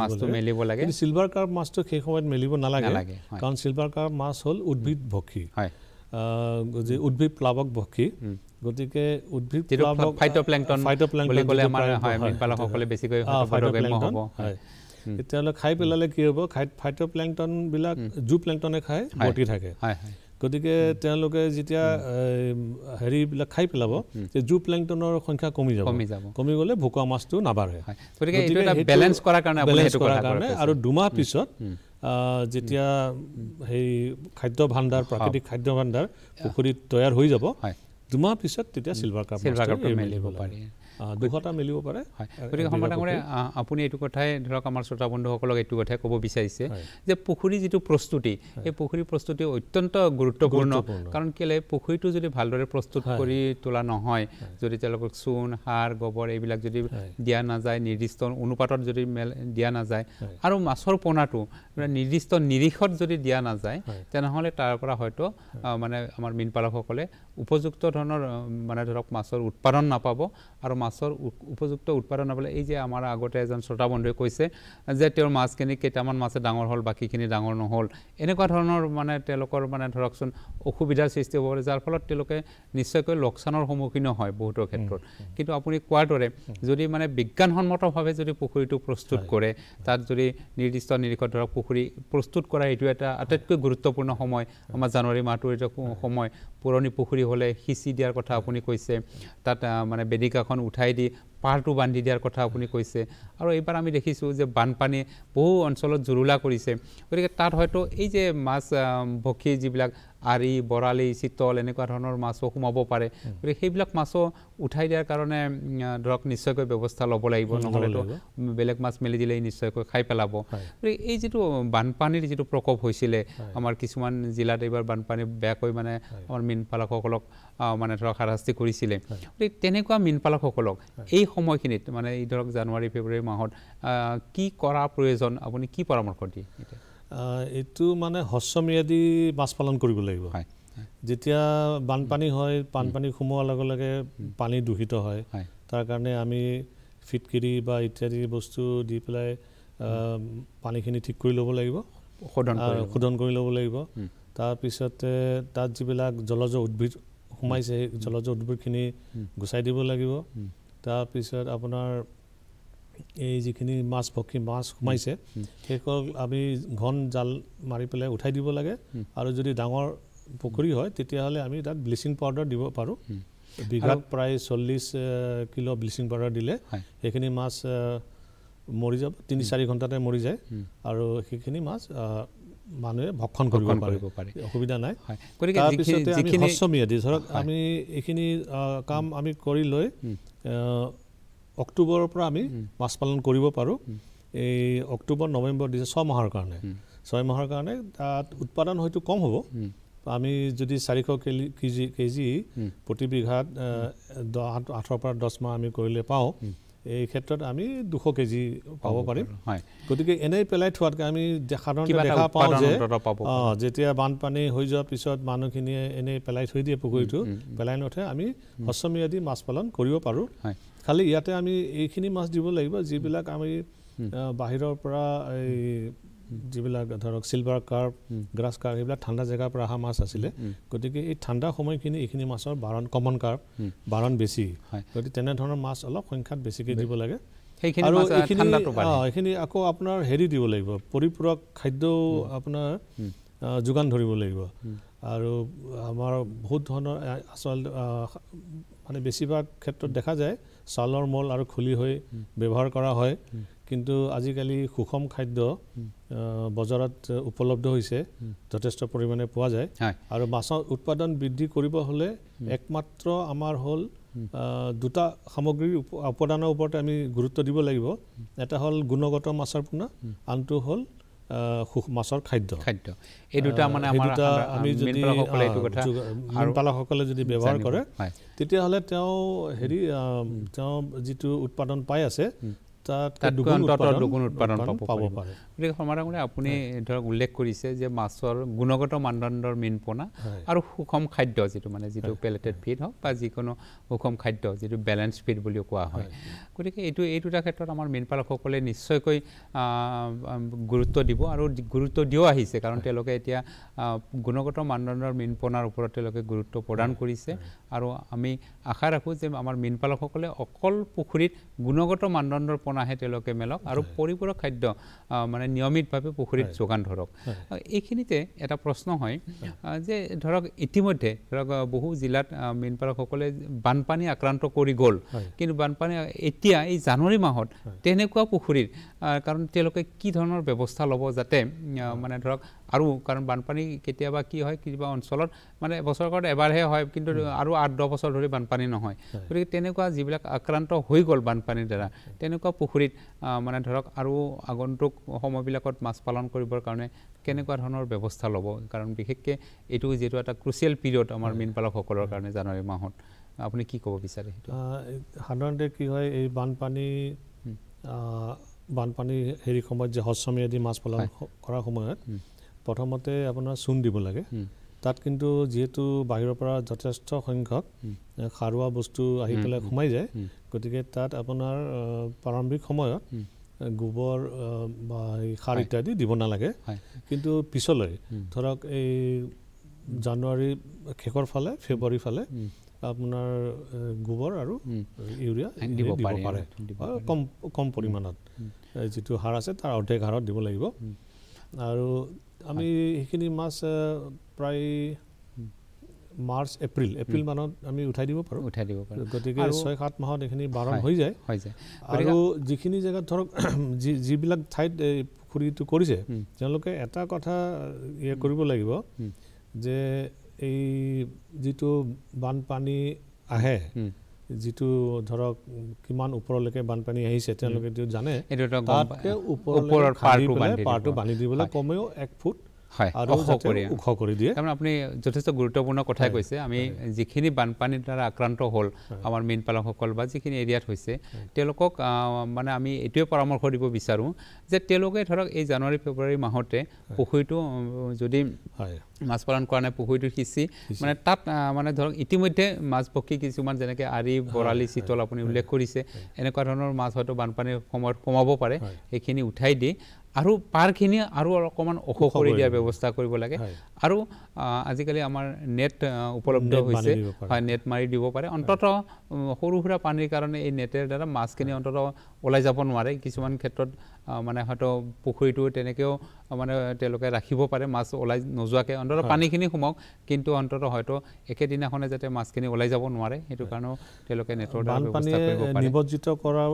মাছটো মেলিব লাগে কিন্তু চিলভাৰ কাৰ্প মাছটো সেই সময়ত মেলিব নালাগে কাৰণ চিলভাৰ কাৰ্প মাছ হ'ল উদ্ভিদ ভক্ষী হয় যি উদ্ভিদ প্লাৱক ভক্ষী গতিকে উদ্ভিদ প্লাৱক ফাইটোপ্লেংটন বুলি ক'লে আমাৰ হয় মীনপালকসকলে বেছিকৈ ফাইটোপ্লেংটন হয় তেতিয়াহ'লে খাই পেলালে কি হ'ব ফাইট প্লেংটনবিলাক জু প্লেংটনে খাই বৰ্তি থাকে গতিকে তেওঁলোকে যেতিয়া হেৰিবিলাক খাই পেলাব জু প্লেংটনৰ সংখ্যা কমি যাব কমি যাব কমি গ'লে ভকুৱা মাছটো নাবাঢ়ে গতিকে বেলেঞ্চ কৰাৰ কাৰণে আৰু দুমাহ পিছত যেতিয়া সেই খাদ্য ভাণ্ডাৰ প্ৰাকৃতিক খাদ্য ভাণ্ডাৰ পুখুৰীত তৈয়াৰ হৈ যাব দুমাহ পিছত তেতিয়া চিলভাৰ কাপ চিলভাৰ কাপটো মেলিব পাৰি দুশটা মিলিব পাৰে হয় গতিকে শংকৰ ডাঙৰে আপুনি এইটো কথাই ধৰক আমাৰ শ্ৰোতা বন্ধুসকলক এইটো কথাই ক'ব বিচাৰিছে যে পুখুৰীৰ যিটো প্ৰস্তুতি সেই পুখুৰীৰ প্ৰস্তুতি অত্যন্ত গুৰুত্বপূৰ্ণ কাৰণ কেলে পুখুৰীটো যদি ভালদৰে প্ৰস্তুত কৰি তোলা নহয় যদি তেওঁলোকক চূণ সাৰ গোবৰ এইবিলাক যদি দিয়া নাযায় নিৰ্দিষ্ট অনুপাতত যদি মেল দিয়া নাযায় আৰু মাছৰ পোনাটো নিৰ্দিষ্ট নিৰীখত যদি দিয়া নাযায় তেনেহ'লে তাৰ পৰা হয়তো মানে আমাৰ মীনপালকসকলে উপযুক্ত ধৰণৰ মানে ধৰক মাছৰ উৎপাদন নাপাব আৰু মাছ মাছৰ উপযুক্ত উৎপাদন হ'বলৈ এই যে আমাৰ আগতে এজন শ্ৰোতা বন্ধুৱে কৈছে যে তেওঁৰ মাছখিনি কেইটামান মাছে ডাঙৰ হ'ল বাকীখিনি ডাঙৰ নহ'ল এনেকুৱা ধৰণৰ মানে তেওঁলোকৰ মানে ধৰকচোন অসুবিধাৰ সৃষ্টি হ'ব পাৰে যাৰ ফলত তেওঁলোকে নিশ্চয়কৈ লোকচানৰ সন্মুখীনো হয় বহুতৰ ক্ষেত্ৰত কিন্তু আপুনি কোৱাৰ দৰে যদি মানে বিজ্ঞানসন্মতভাৱে যদি পুখুৰীটো প্ৰস্তুত কৰে তাত যদি নিৰ্দিষ্ট নিৰীক্ষত ধৰক পুখুৰী প্ৰস্তুত কৰা এইটো এটা আটাইতকৈ গুৰুত্বপূৰ্ণ সময় আমাৰ জানুৱাৰী মাহটোৰ এইটো সময় পুৰণি পুখুৰী হ'লে সিঁচি দিয়াৰ কথা আপুনি কৈছে তাত মানে বেদিকাখন উঠাই 开的。পাহাৰটো বান্ধি দিয়াৰ কথা আপুনি কৈছে আৰু এইবাৰ আমি দেখিছোঁ যে বানপানীয়ে বহু অঞ্চলত জুৰুলা কৰিছে গতিকে তাত হয়তো এই যে মাছ ভক্ষী যিবিলাক আৰি বৰালি চিতল এনেকুৱা ধৰণৰ মাছো সোমাব পাৰে গতিকে সেইবিলাক মাছো উঠাই দিয়াৰ কাৰণে ধৰক নিশ্চয়কৈ ব্যৱস্থা ল'ব লাগিব নহ'লেতো বেলেগ মাছ মেলি দিলেই নিশ্চয়কৈ খাই পেলাব গতিকে এই যিটো বানপানীৰ যিটো প্ৰকোপ হৈছিলে আমাৰ কিছুমান জিলাত এইবাৰ বানপানী বেয়াকৈ মানে আমাৰ মীনপালকসকলক মানে ধৰক হাৰাশাস্তি কৰিছিলে গতিকে তেনেকুৱা মীনপালকসকলক এই সময়খিনিত মানে এই ধৰক জানুৱাৰী ফেব্ৰুৱাৰী মাহত কি কৰা প্ৰয়োজন আপুনি কি পৰামৰ্শ দিয়ে এইটো মানে হস্বম্যাদী মাছ পালন কৰিব লাগিব হয় যেতিয়া বানপানী হয় বানপানী সোমোৱাৰ লগে লগে পানী দূষিত হয় তাৰ কাৰণে আমি ফিটকিৰি বা ইত্যাদি বস্তু দি পেলাই পানীখিনি ঠিক কৰি ল'ব লাগিব শোধন কৰি ল'ব লাগিব তাৰপিছতে তাত যিবিলাক জলজ উদ্ভিদ সোমাইছে সেই জলজ উদ্ভিদখিনি গুচাই দিব লাগিব তাৰপিছত আপোনাৰ এই যিখিনি মাছ পক্ষী মাছ সোমাইছে সেইসকল আমি ঘন জাল মাৰি পেলাই উঠাই দিব লাগে আৰু যদি ডাঙৰ পুখুৰী হয় তেতিয়াহ'লে আমি তাত ব্লিচিং পাউডাৰ দিব পাৰোঁ বিঘাত প্ৰায় চল্লিছ কিলো ব্লিচিং পাউডাৰ দিলে সেইখিনি মাছ মৰি যাব তিনি চাৰি ঘণ্টাতে মৰি যায় আৰু সেইখিনি মাছ মানুহে ভক্ষণ কৰিব পাৰিব পাৰে অসুবিধা নাই গতিকে ধৰক আমি এইখিনি কাম আমি কৰি লৈ অক্টোবৰৰ পৰা আমি মাছ পালন কৰিব পাৰোঁ এই অক্টোবৰ নৱেম্বৰ ডিচেম্বৰ ছমাহৰ কাৰণে ছয় মাহৰ কাৰণে তাত উৎপাদন হয়তো কম হ'ব আমি যদি চাৰিশ কেজি কেজি প্ৰতি বিঘাত আঠৰ পৰা দহ মাহ আমি কৰিলে পাওঁ এই ক্ষেত্ৰত আমি দুশ কেজি পাব পাৰিম গতিকে এনেই পেলাই থোৱাতকৈ আমি দেখা পাওঁ যে যেতিয়া বানপানী হৈ যোৱাৰ পিছত মানুহখিনিয়ে এনেই পেলাই থৈ দিয়ে পুখুৰীটো পেলাই নুঠে আমি দি মাছ পালন কৰিব পাৰোঁ খালি ইয়াতে আমি এইখিনি মাছ দিব লাগিব যিবিলাক আমি বাহিৰৰ পৰা এই যিবিলাক ধৰক চিলভাৰ কাৰ্প গ্ৰাছ কাৰ্প সেইবিলাক ঠাণ্ডা জেগাৰ পৰা অহা মাছ আছিলে গতিকে এই ঠাণ্ডা সময়খিনি এইখিনি মাছৰ বাৰণ কমন কাৰ্প বাৰণ বেছি গতিকে তেনেধৰণৰ মাছ অলপ সংখ্যাত বেছিকৈ দিব লাগে এইখিনি আকৌ আপোনাৰ হেৰি দিব লাগিব পৰিপূৰক খাদ্যও আপোনাৰ যোগান ধৰিব লাগিব আৰু আমাৰ বহুত ধৰণৰ আচলতে মানে বেছিভাগ ক্ষেত্ৰত দেখা যায় চালৰ মল আৰু খুলি হৈ ব্যৱহাৰ কৰা হয় কিন্তু আজিকালি সুষম খাদ্য বজাৰত উপলব্ধ হৈছে যথেষ্ট পৰিমাণে পোৱা যায় আৰু মাছৰ উৎপাদন বৃদ্ধি কৰিব হ'লে একমাত্ৰ আমাৰ হ'ল দুটা সামগ্ৰীৰ উপাদানৰ ওপৰতে আমি গুৰুত্ব দিব লাগিব এটা হ'ল গুণগত মাছৰ পোনা আনটো হ'ল মাছৰ খাদ্য খাদ্য এই দুটা মানে আমি যদি পালকসকলে যদি ব্যৱহাৰ কৰে তেতিয়াহ'লে তেওঁ হেৰি তেওঁ যিটো উৎপাদন পাই আছে দুগুণ উৎপাদন পাব পাৰে গতিকে শৰ্মাৰাঙৰে আপুনি ধৰক উল্লেখ কৰিছে যে মাছৰ গুণগত মানদণ্ডৰ মীন পোনা আৰু সুষম খাদ্য যিটো মানে যিটো পেলেটেড ফিড হওক বা যিকোনো সুষম খাদ্য যিটো বেলেঞ্চ ফিড বুলিও কোৱা হয় গতিকে এইটো এই দুটা ক্ষেত্ৰত আমাৰ মীনপালকসকলে নিশ্চয়কৈ গুৰুত্ব দিব আৰু গুৰুত্ব দিও আহিছে কাৰণ তেওঁলোকে এতিয়া গুণগত মানদণ্ডৰ মীন পোনাৰ ওপৰত তেওঁলোকে গুৰুত্ব প্ৰদান কৰিছে আৰু আমি আশা ৰাখোঁ যে আমাৰ মীনপালকসকলে অকল পুখুৰীত গুণগত মানদণ্ডৰ পোনা নাহে তেওঁলোকে মেলক আৰু পৰিপূৰক খাদ্য মানে নিয়মিতভাৱে পুখুৰীত যোগান ধৰক এইখিনিতে এটা প্ৰশ্ন হয় যে ধৰক ইতিমধ্যে ধৰক বহু জিলাত মীনপালকসকলে বানপানী আক্ৰান্ত কৰি গ'ল কিন্তু বানপানী এতিয়া এই জানুৱাৰী মাহত তেনেকুৱা পুখুৰীৰ কাৰণ তেওঁলোকে কি ধৰণৰ ব্যৱস্থা ল'ব যাতে মানে ধৰক আৰু কাৰণ বানপানী কেতিয়াবা কি হয় কিবা অঞ্চলত মানে বছৰেকত এবাৰহে হয় কিন্তু আৰু আঠ দহ বছৰ ধৰি বানপানী নহয় গতিকে তেনেকুৱা যিবিলাক আক্ৰান্ত হৈ গ'ল বানপানীৰ দ্বাৰা তেনেকুৱা পুখুৰীত মানে ধৰক আৰু আগন্তুক সময়বিলাকত মাছ পালন কৰিবৰ কাৰণে কেনেকুৱা ধৰণৰ ব্যৱস্থা ল'ব কাৰণ বিশেষকৈ এইটো যিহেতু এটা ক্ৰুচিয়েল পিৰিয়ড আমাৰ মীনপালকসকলৰ কাৰণে জানুৱাৰী মাহত আপুনি কি ক'ব বিচাৰে সেইটো সাধাৰণতে কি হয় এই বানপানী বানপানীৰ হেৰি সময়ত যে হস্ৰম্যাদী মাছ পালন কৰাৰ সময়ত প্ৰথমতে আপোনাৰ চূণ দিব লাগে তাত কিন্তু যিহেতু বাহিৰৰ পৰা যথেষ্ট সংখ্যক সাৰুৱা বস্তু আহি পেলাই সোমাই যায় গতিকে তাত আপোনাৰ প্ৰাৰম্ভিক সময়ত গোবৰ বা সাৰ ইত্যাদি দিব নালাগে কিন্তু পিছলৈ ধৰক এই জানুৱাৰী শেষৰ ফালে ফেব্ৰুৱাৰী ফালে আপোনাৰ গোবৰ আৰু ইউৰিয়া দিব পাৰে কম কম পৰিমাণত যিটো সাৰ আছে তাৰ অৰ্ধেক সাৰত দিব লাগিব আৰু আমি সেইখিনি মাছ প্ৰায় মাৰ্চ এপ্ৰিল এপ্ৰিল মানত আমি উঠাই দিব পাৰোঁ উঠাই দিব পাৰোঁ গতিকে ছয় সাত মাহত এইখিনি বাৰণ হৈ যায় হৈ যায় আৰু যিখিনি জেগাত ধৰক যি যিবিলাক ঠাইত এই পুখুৰীটো কৰিছে তেওঁলোকে এটা কথা ইয়ে কৰিব লাগিব যে এই যিটো বানপানী আহে যিটো ধৰক কিমান ওপৰলৈকে বানপানী আহিছে তেওঁলোকে জানে তাতকৈ পাৰটো বান্ধি দিবলৈ কমেও এক ফুট ওখ কৰি দিয়ে তাৰমানে আপুনি যথেষ্ট গুৰুত্বপূৰ্ণ কথাই কৈছে আমি যিখিনি বানপানীৰ দ্বাৰা আক্ৰান্ত হ'ল আমাৰ মীন পালকসকল বা যিখিনি এৰিয়াত হৈছে তেওঁলোকক মানে আমি এইটোৱে পৰামৰ্শ দিব বিচাৰোঁ যে তেওঁলোকে ধৰক এই জানুৱাৰী ফেব্ৰুৱাৰী মাহতে পুখুৰীটো যদি মাছ পালন কৰা নাই পুখুৰীটো সিঁচি মানে তাত মানে ধৰক ইতিমধ্যে মাছ পক্ষী কিছুমান যেনেকৈ আৰি বৰালি চিতল আপুনি উল্লেখ কৰিছে এনেকুৱা ধৰণৰ মাছ হয়তো বানপানীৰ সময়ত সোমাব পাৰে সেইখিনি উঠাই দি আৰু পাৰ্কখিনি আৰু অকণমান ওখ কৰি দিয়াৰ ব্যৱস্থা কৰিব লাগে আৰু আজিকালি আমাৰ নেট উপলব্ধ হৈছে হয় নেট মাৰি দিব পাৰে অন্ততঃ সৰু সুৰা পানীৰ কাৰণে এই নেটৰ দ্বাৰা মাছখিনি অন্ততঃ ওলাই যাব নোৱাৰে কিছুমান ক্ষেত্ৰত মানে হয়তো পুখুৰীটো তেনেকৈও মানে তেওঁলোকে ৰাখিব পাৰে মাছ ওলাই নোযোৱাকৈ অন্ততঃ পানীখিনি সোমাওক কিন্তু অন্ততঃ হয়তো একেদিনাখনে যাতে মাছখিনি ওলাই যাব নোৱাৰে সেইটো কাৰণেও তেওঁলোকে নেটৰ পানীয়ে নিবজিত কৰাৰ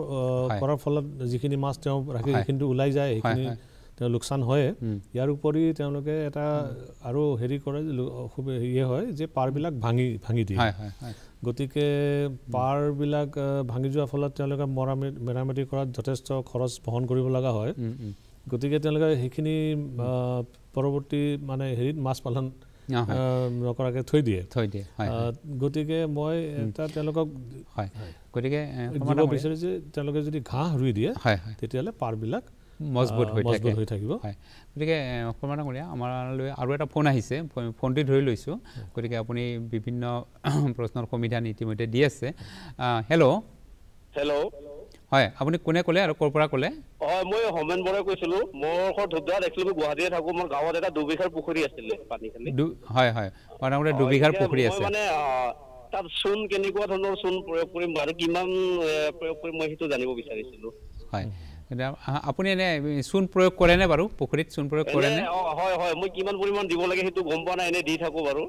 কৰাৰ ফলত যিখিনি মাছ তেওঁ ৰাখে সেইখিনিতো ওলাই যায় সেইখিনি তেওঁ লোকচান হয়ে ইয়াৰ উপৰি তেওঁলোকে এটা আৰু হেৰি কৰে ইয়ে হয় যে পাৰবিলাক ভাঙি ভাঙি দিয়ে গতিকে পাৰবিলাক ভাঙি যোৱাৰ ফলত তেওঁলোকে মৰামতি মেৰামতি কৰাত যথেষ্ট খৰচ বহন কৰিব লগা হয় গতিকে তেওঁলোকে সেইখিনি পৰৱৰ্তী মানে হেৰিত মাছ পালন নকৰাকে থৈ দিয়ে থৈ দিয়ে গতিকে মই এটা তেওঁলোকক হয় গতিকে বিচাৰোঁ যে তেওঁলোকে যদি ঘাঁহ ৰুই দিয়ে তেতিয়াহ'লে পাৰবিলাক মজবুত হৈ মজবুত হৈ থাকিব হয় গতিকে শৰ্মা ডাঙৰীয়া আমাৰলৈ আৰু এটা ফোন আহিছে ফোনটো ধৰি লৈছোঁ গতিকে আপুনি বিভিন্ন প্ৰশ্নৰ সমিধান ইতিমধ্যে দি আছে হেল্ল' হেল্ল' হয় আপুনি কোনে ক'লে আৰু ক'ৰ পৰা ক'লে হয় মই হোমেন বৰাই কৈছিলোঁ মোৰ ঘৰ ধুপদাৰ দেখিলোঁ গুৱাহাটীত থাকোঁ মোৰ গাঁৱত এটা দুবিঘাৰ পুখুৰী আছিলে পানী হয় হয় মানে দুবিঘাৰ পুখুৰী আছে মানে তাত চূণ কেনেকুৱা ধৰণৰ চূণ প্ৰয়োগ কৰিম আৰু কিমান প্ৰয়োগ কৰিম মই সেইটো জানিব বিচাৰিছিলোঁ হয় আপুনি এনে চূণ প্ৰয়োগ কৰেনে বাৰু পুখুৰীত চূণ প্ৰয়োগ কৰেনে হয় হয় মই কিমান পৰিমাণ দিব লাগে সেইটো গম পোৱা নাই এনে দি থাকোঁ বাৰু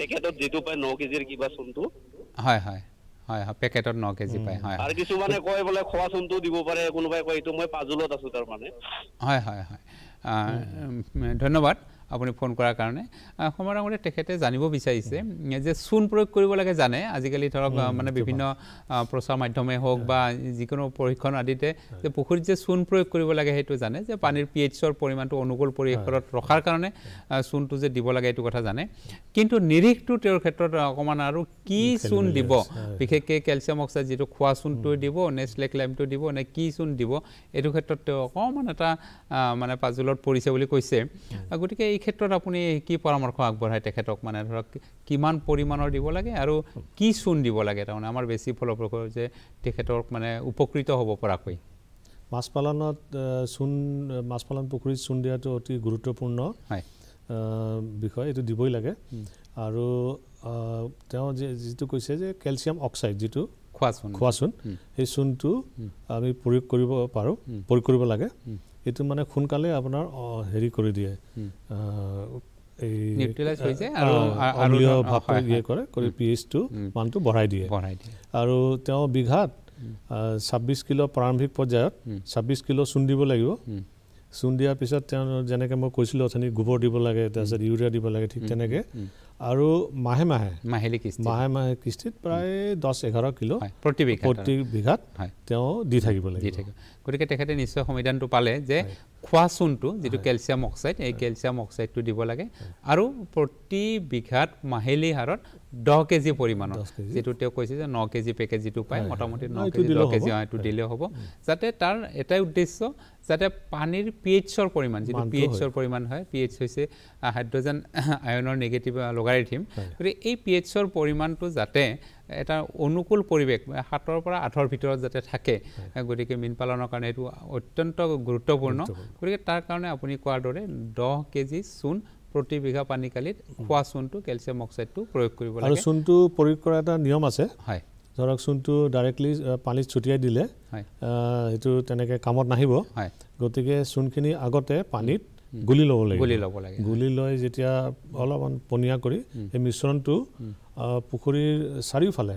পেকেটত যিটো পায় ন কেজিৰ কিবা চূণটো হয় হয় হয় হয় পেকেটত ন কেজি পায় হয় আৰু কিছুমানে কয় বোলে খোৱা চূণটো দিব পাৰে কোনোবাই কয় এইটো মই পাজুলত আছো তাৰমানে হয় হয় হয় ধন্যবাদ আপুনি ফোন কৰাৰ কাৰণে সময়ৰ আগতে তেখেতে জানিব বিচাৰিছে যে চূণ প্ৰয়োগ কৰিব লাগে জানে আজিকালি ধৰক মানে বিভিন্ন প্ৰচাৰ মাধ্যমে হওক বা যিকোনো প্ৰশিক্ষণ আদিতে যে পুখুৰীত যে চূণ প্ৰয়োগ কৰিব লাগে সেইটো জানে যে পানীৰ পি এইচৰ পৰিমাণটো অনুকূল পৰিৱেশত ৰখাৰ কাৰণে চূণটো যে দিব লাগে এইটো কথা জানে কিন্তু নিৰীখটো তেওঁৰ ক্ষেত্ৰত অকণমান আৰু কি চূণ দিব বিশেষকৈ কেলছিয়াম অক্সাইড যিটো খোৱা চূণটোৱে দিব নে শ্লেকলাইমটো দিব নে কি চূণ দিব এইটো ক্ষেত্ৰত তেওঁ অকণমান এটা মানে পাজুলত পৰিছে বুলি কৈছে গতিকে এই ক্ষেত্ৰত আপুনি কি পৰামৰ্শ আগবঢ়ায় তেখেতক মানে ধৰক কিমান পৰিমাণৰ দিব লাগে আৰু কি চূণ দিব লাগে তাৰমানে আমাৰ বেছি ফলপ্ৰসূ যে তেখেতক মানে উপকৃত হ'ব পৰাকৈ মাছ পালনত চূণ মাছ পালন পুখুৰীত চূণ দিয়াটো অতি গুৰুত্বপূৰ্ণ হয় বিষয় এইটো দিবই লাগে আৰু তেওঁ যে যিটো কৈছে যে কেলছিয়াম অক্সাইড যিটো খোৱা চূণ খোৱা চূণ সেই চূণটো আমি প্ৰয়োগ কৰিব পাৰোঁ প্ৰয়োগ কৰিব লাগে এইটো মানে সোনকালে আপোনাৰ হেৰি কৰি দিয়ে আৰু তেওঁ বিঘাত ছাব্বিছ কিলো প্ৰাৰম্ভিক পৰ্যায়ত ছাব্বিছ কিলো চূণ দিব লাগিব চূণ দিয়াৰ পিছত তেওঁ যেনেকে মই কৈছিলোঁ অথনি গোবৰ দিব লাগে তাৰপিছত ইউৰিয়া দিব লাগে ঠিক তেনেকে আৰু মাহে মাহে মাহিলী কিস্তি মাহে মাহে কিস্তিত প্ৰায় দহ এঘাৰ কিলো প্ৰতি প্ৰতি বিঘাত তেওঁ দি থাকিব লাগিব দি থাকিব গতিকে তেখেতে নিশ্চয় সমিধানটো পালে যে খোৱা চূণটো যিটো কেলছিয়াম অক্সাইড এই কেলছিয়াম অক্সাইডটো দিব লাগে আৰু প্ৰতি বিঘাত মাহিলী হাৰত দহ কেজি পৰিমাণৰ যিটো তেওঁ কৈছে যে ন কেজি পেকেজ পেকেজিটো পায় মোটামুটি ন কেজি দহ কেজি হয় দিলেও হ'ব যাতে তাৰ এটাই উদ্দেশ্য যাতে পানীৰ পি এইচৰ পৰিমাণ যিটো পি এইচৰ পৰিমাণ হয় পি এইচ হৈছে হাইড্ৰজেন আয়নৰ নিগেটিভ লগাৰিথিম গতিকে এই পি এইচৰ পৰিমাণটো যাতে এটা অনুকূল পৰিৱেশ সাতৰ পৰা আঠৰ ভিতৰত যাতে থাকে গতিকে মীন পালনৰ কাৰণে এইটো অত্যন্ত গুৰুত্বপূৰ্ণ গতিকে তাৰ কাৰণে আপুনি কোৱাৰ দৰে দহ কেজি চূণ প্ৰতি বিঘা পানীকালিত খোৱা চূণটো কেলছিয়াম অক্সাইডটো প্ৰয়োগ কৰিব লাগে আৰু চূণটো প্ৰয়োগ কৰা এটা নিয়ম আছে হয় ধৰক চূণটো ডাইৰেক্টলি পানীত ছটিয়াই দিলে সেইটো তেনেকৈ কামত নাহিব হয় গতিকে চূণখিনি আগতে পানীত গুলি ল'ব লাগিব গুলি ল'ব লাগে গুলি লৈ যেতিয়া অলপমান পনীয়া কৰি সেই মিশ্ৰণটো পুখুৰীৰ চাৰিওফালে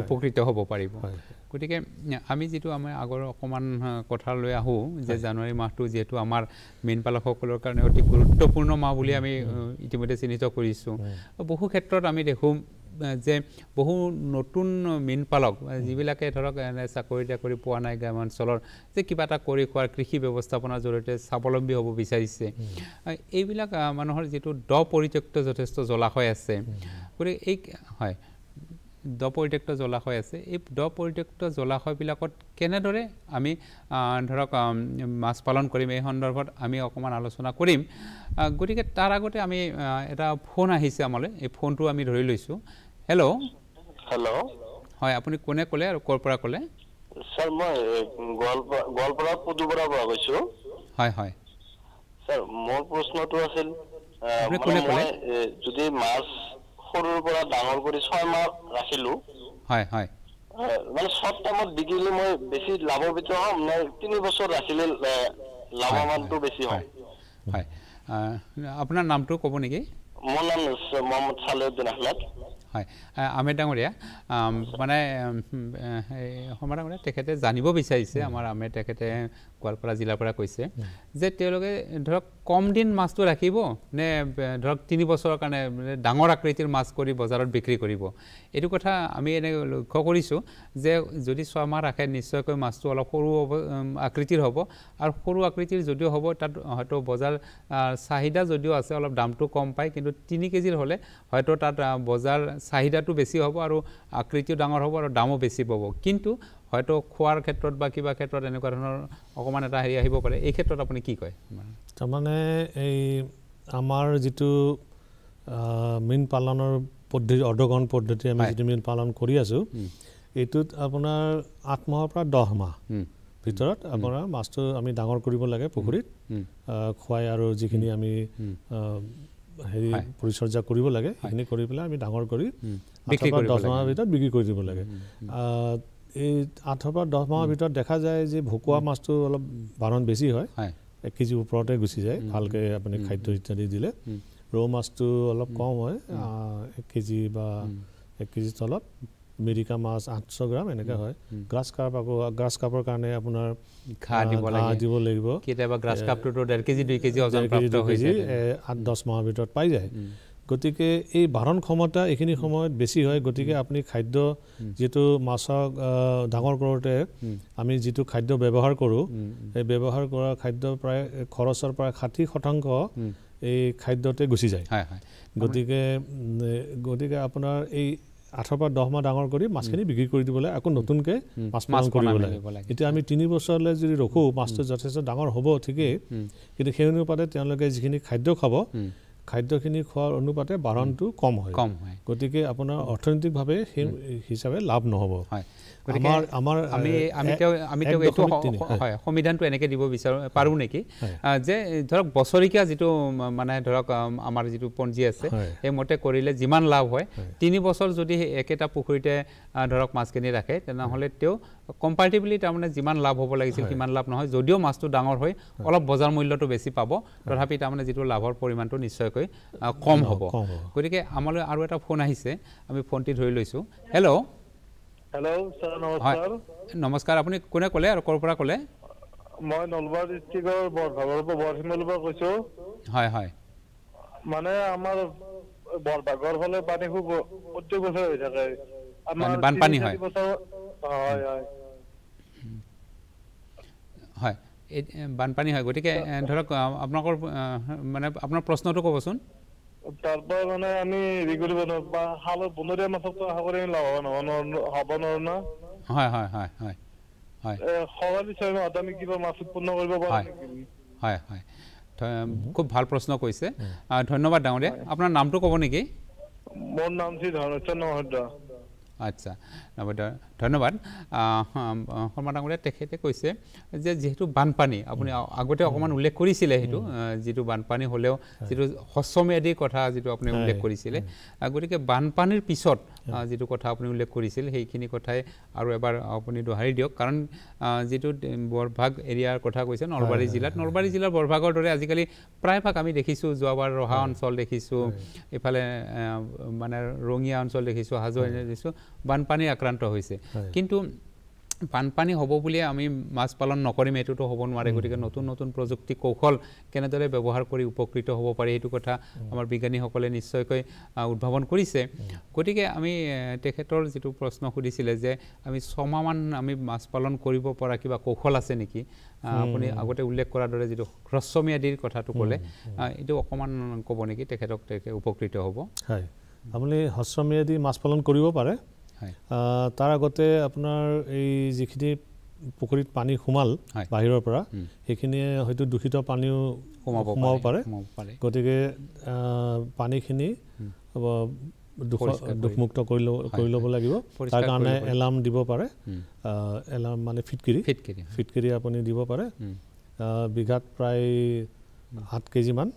উপকৃত হ'ব পাৰিব গতিকে আমি যিটো আমি আগৰ অকণমান কথালৈ আহোঁ যে জানুৱাৰী মাহটো যিহেতু আমাৰ মীনপালকসকলৰ কাৰণে অতি গুৰুত্বপূৰ্ণ মাহ বুলি আমি ইতিমধ্যে চিহ্নিত কৰিছোঁ বহু ক্ষেত্ৰত আমি দেখোঁ যে বহু নতুন মীনপালক যিবিলাকে ধৰক এনে চাকৰি তাকৰি পোৱা নাই গ্ৰাম্যাঞ্চলৰ যে কিবা এটা কৰি খোৱাৰ কৃষি ব্যৱস্থাপনাৰ জৰিয়তে স্বাৱলম্বী হ'ব বিচাৰিছে এইবিলাক মানুহৰ যিটো দ পৰিত্যক্ত যথেষ্ট জলাশয় আছে গতিকে এই হয় দ পৰিত্যক্ত জলাশয় আছে এই দ পৰিত্যক্ত জলাশয়বিলাকত কেনেদৰে আমি ধৰক মাছ পালন কৰিম এই সন্দৰ্ভত আমি অকণমান আলোচনা কৰিম গতিকে তাৰ আগতে আমি এটা ফোন আহিছে আমালৈ এই ফোনটো আমি ধৰি লৈছোঁ হেল্ল' হেল্ল' হয় আপুনি কোনে ক'লে আৰু ক'ৰ পৰা ক'লে মোৰ প্ৰশ্নটো আছিল যদি মাছ সৰুৰ পৰা ডাঙৰ কৰি ছয় মাহ ৰাখিলো হয় হয় মানে চব টাইমত বিকিলে মই বেছি লাভৱিত হ'ম নে তিনি বছৰ ৰাখিলে লাভৱানটো বেছি হ'ম হয় আপোনাৰ নামটো ক'ব নেকি মোৰ নাম মহম্মদ চালেউদ্দিন আহমেদ হয় আমেদ ডাঙৰীয়া মানে সমাৰ ডাঙৰীয়া তেখেতে জানিব বিচাৰিছে আমাৰ আমেদ তেখেতে গোৱালপাৰা জিলাৰ পৰা কৈছে যে তেওঁলোকে ধৰক কম দিন মাছটো ৰাখিব নে ধৰক তিনি বছৰৰ কাৰণে ডাঙৰ আকৃতিৰ মাছ কৰি বজাৰত বিক্ৰী কৰিব এইটো কথা আমি এনে লক্ষ্য কৰিছোঁ যে যদি ছমাহ ৰাখে নিশ্চয়কৈ মাছটো অলপ সৰু আকৃতিৰ হ'ব আৰু সৰু আকৃতিৰ যদিও হ'ব তাত হয়তো বজাৰ চাহিদা যদিও আছে অলপ দামটো কম পায় কিন্তু তিনি কেজিৰ হ'লে হয়তো তাত বজাৰ চাহিদাটো বেছি হ'ব আৰু আকৃতিও ডাঙৰ হ'ব আৰু দামো বেছি পাব কিন্তু হয়তো খোৱাৰ ক্ষেত্ৰত বা কিবা ক্ষেত্ৰত এনেকুৱা ধৰণৰ অকণমান এটা হেৰি আহিব পাৰে এই ক্ষেত্ৰত আপুনি কি কয় তাৰমানে এই আমাৰ যিটো মীন পালনৰ পদ্ধতি অৰ্ধগ্ৰহণ পদ্ধতি আমি যিটো মীন পালন কৰি আছোঁ এইটোত আপোনাৰ আঠ মাহৰ পৰা দহ মাহ ভিতৰত আপোনাৰ মাছটো আমি ডাঙৰ কৰিব লাগে পুখুৰীত খুৱাই আৰু যিখিনি আমি হেৰি পৰিচৰ্যা কৰিব লাগে সেইখিনি কৰি পেলাই আমি ডাঙৰ কৰি দহ মাহৰ ভিতৰত বিক্ৰী কৰি দিব লাগে এই আঠৰ পৰা দহ মাহৰ ভিতৰত দেখা যায় যে ভকুৱা মাছটো অলপ বানন বেছি হয় এক কেজি ওপৰতে গুচি যায় ভালকে আপুনি খাদ্য ইত্যাদি দিলে ৰৌ মাছটো অলপ কম হয় এক কেজি বা এক কেজি তলত মিৰিকা মাছ আঠশ গ্ৰাম এনেকে হয় গ্ৰাছ কাৰ্প আকৌ গ্ৰাছ কাৰ্পৰ কাৰণে আপোনাৰ গ্ৰাছ দহ মাহৰ ভিতৰত পাই যায় গতিকে এই বাৰণ ক্ষমতা এইখিনি সময়ত বেছি হয় গতিকে আপুনি খাদ্য যিটো মাছক ডাঙৰ কৰোঁতে আমি যিটো খাদ্য ব্যৱহাৰ কৰোঁ সেই ব্যৱহাৰ কৰা খাদ্য প্ৰায় খৰচৰ প্ৰায় ষাঠি শতাংশ এই খাদ্যতে গুচি যায় গতিকে গতিকে আপোনাৰ এই আঠৰ পৰা দহ মাহ ডাঙৰ কৰি মাছখিনি বিক্ৰী কৰি দিবলৈ আকৌ নতুনকৈ মাছ মাছ কৰিব লাগে এতিয়া আমি তিনি বছৰলৈ যদি ৰখোঁ মাছটো যথেষ্ট ডাঙৰ হ'ব ঠিকেই কিন্তু সেই অনুপাতে তেওঁলোকে যিখিনি খাদ্য খাব খাদ্যখিনি খোৱাৰ অনুপাতে বাৰণটো কম হয় কম হয় গতিকে আপোনাৰ অৰ্থনৈতিকভাৱে সেই হিচাপে লাভ নহ'ব সংবিধানটো এনেকৈ দিব বিচাৰোঁ পাৰোঁ নেকি যে ধৰক বছৰেকীয়া যিটো মানে ধৰক আমাৰ যিটো পঞ্জী আছে সেইমতে কৰিলে যিমান লাভ হয় তিনি বছৰ যদি একেটা পুখুৰীতে ধৰক মাছখিনি ৰাখে তেনেহ'লে তেওঁ কম্পাৰেটিভলি তাৰমানে যিমান লাভ হ'ব লাগিছিল সিমান লাভ নহয় যদিও মাছটো ডাঙৰ হয় অলপ বজাৰ মূল্যটো বেছি পাব তথাপি তাৰমানে যিটো লাভৰ পৰিমাণটো নিশ্চয়কৈ কম হ'ব গতিকে আমালৈ আৰু এটা ফোন আহিছে আমি ফোনটি ধৰি লৈছোঁ হেল্ল' হয় নমস্কাৰ আপুনি কোনে ক'লে আৰু ক'ৰ পৰা ক'লে মই নলবাৰী ডিষ্ট্ৰিক্টৰ বৰভাগৰ পৰা বৰশিঙলৰ পৰা কৈছোঁ হয় হয় মানে আমাৰ বৰভাগৰ ফালে পানী খুব প্ৰত্যেক বছৰে হৈ থাকে বানপানী হয় হয় হয় হয় এই বানপানী হয় গতিকে ধৰক আপোনালোকৰ মানে আপোনাৰ প্ৰশ্নটো ক'বচোন তাৰপৰা মানে আমি হেৰি কৰিব নোৱাৰোঁ বা খালৰ বনৰীয়া মাছকটো আশা কৰি আমি লাভৱান হ'ব নোৱাৰোঁ হ'ব নোৱাৰোঁ না হয় হয় হয় হয় খুব ভাল প্ৰশ্ন কৈছে ধন্যবাদ ডাঙৰীয়া আপোনাৰ নামটো ক'ব নেকি মোৰ নাম শ্ৰী ধনেশ্বৰ নহয় আচ্ছা ধন্যবাদ শৰ্মা ডাঙৰীয়া তেখেতে কৈছে যে যিহেতু বানপানী আপুনি আগতে অকণমান উল্লেখ কৰিছিলে সেইটো যিটো বানপানী হ'লেও যিটো সস্বম্যাদী কথা যিটো আপুনি উল্লেখ কৰিছিলে গতিকে বানপানীৰ পিছত যিটো কথা আপুনি উল্লেখ কৰিছিল সেইখিনি কথাই আৰু এবাৰ আপুনি দোহাৰি দিয়ক কাৰণ যিটো বৰভাগ এৰিয়াৰ কথা কৈছে নলবাৰী জিলাত নলবাৰী জিলাৰ বৰভাগৰ দৰে আজিকালি প্ৰায়ভাগ আমি দেখিছোঁ যোৱাবাৰ ৰহা অঞ্চল দেখিছোঁ এইফালে মানে ৰঙীয়া অঞ্চল দেখিছোঁ হাজো দেখিছোঁ বানপানীৰ আক্ৰান্ত আক্ৰান্ত হৈছে কিন্তু বানপানী হ'ব বুলিয়ে আমি মাছ পালন নকৰিম এইটোতো হ'ব নোৱাৰে গতিকে নতুন নতুন প্ৰযুক্তি কৌশল কেনেদৰে ব্যৱহাৰ কৰি উপকৃত হ'ব পাৰে সেইটো কথা আমাৰ বিজ্ঞানীসকলে নিশ্চয়কৈ উদ্ভাৱন কৰিছে গতিকে আমি তেখেতৰ যিটো প্ৰশ্ন সুধিছিলে যে আমি ছমাহমান আমি মাছ পালন কৰিব পৰা কিবা কৌশল আছে নেকি আপুনি আগতে উল্লেখ কৰাৰ দৰে যিটো হ্ৰস্বম্যাদীৰ কথাটো ক'লে এইটো অকণমান ক'ব নেকি তেখেতক তেখেত উপকৃত হ'ব হয় আপুনি হ্ৰস্বম্যাদী মাছ পালন কৰিব পাৰে তাৰ আগতে আপোনাৰ এই যিখিনি পুখুৰীত পানী সোমাল বাহিৰৰ পৰা সেইখিনিয়ে হয়তো দূষিত পানীও সোমাব পাৰে গতিকে পানীখিনি দুখমুক্ত কৰি ল'ব কৰি ল'ব লাগিব তাৰ কাৰণে এলাৰ্ম দিব পাৰে এলাৰ্ম মানে ফিটকিৰি ফিটকিৰি ফিটকিৰি আপুনি দিব পাৰে বিঘাত প্ৰায় সাত কেজিমান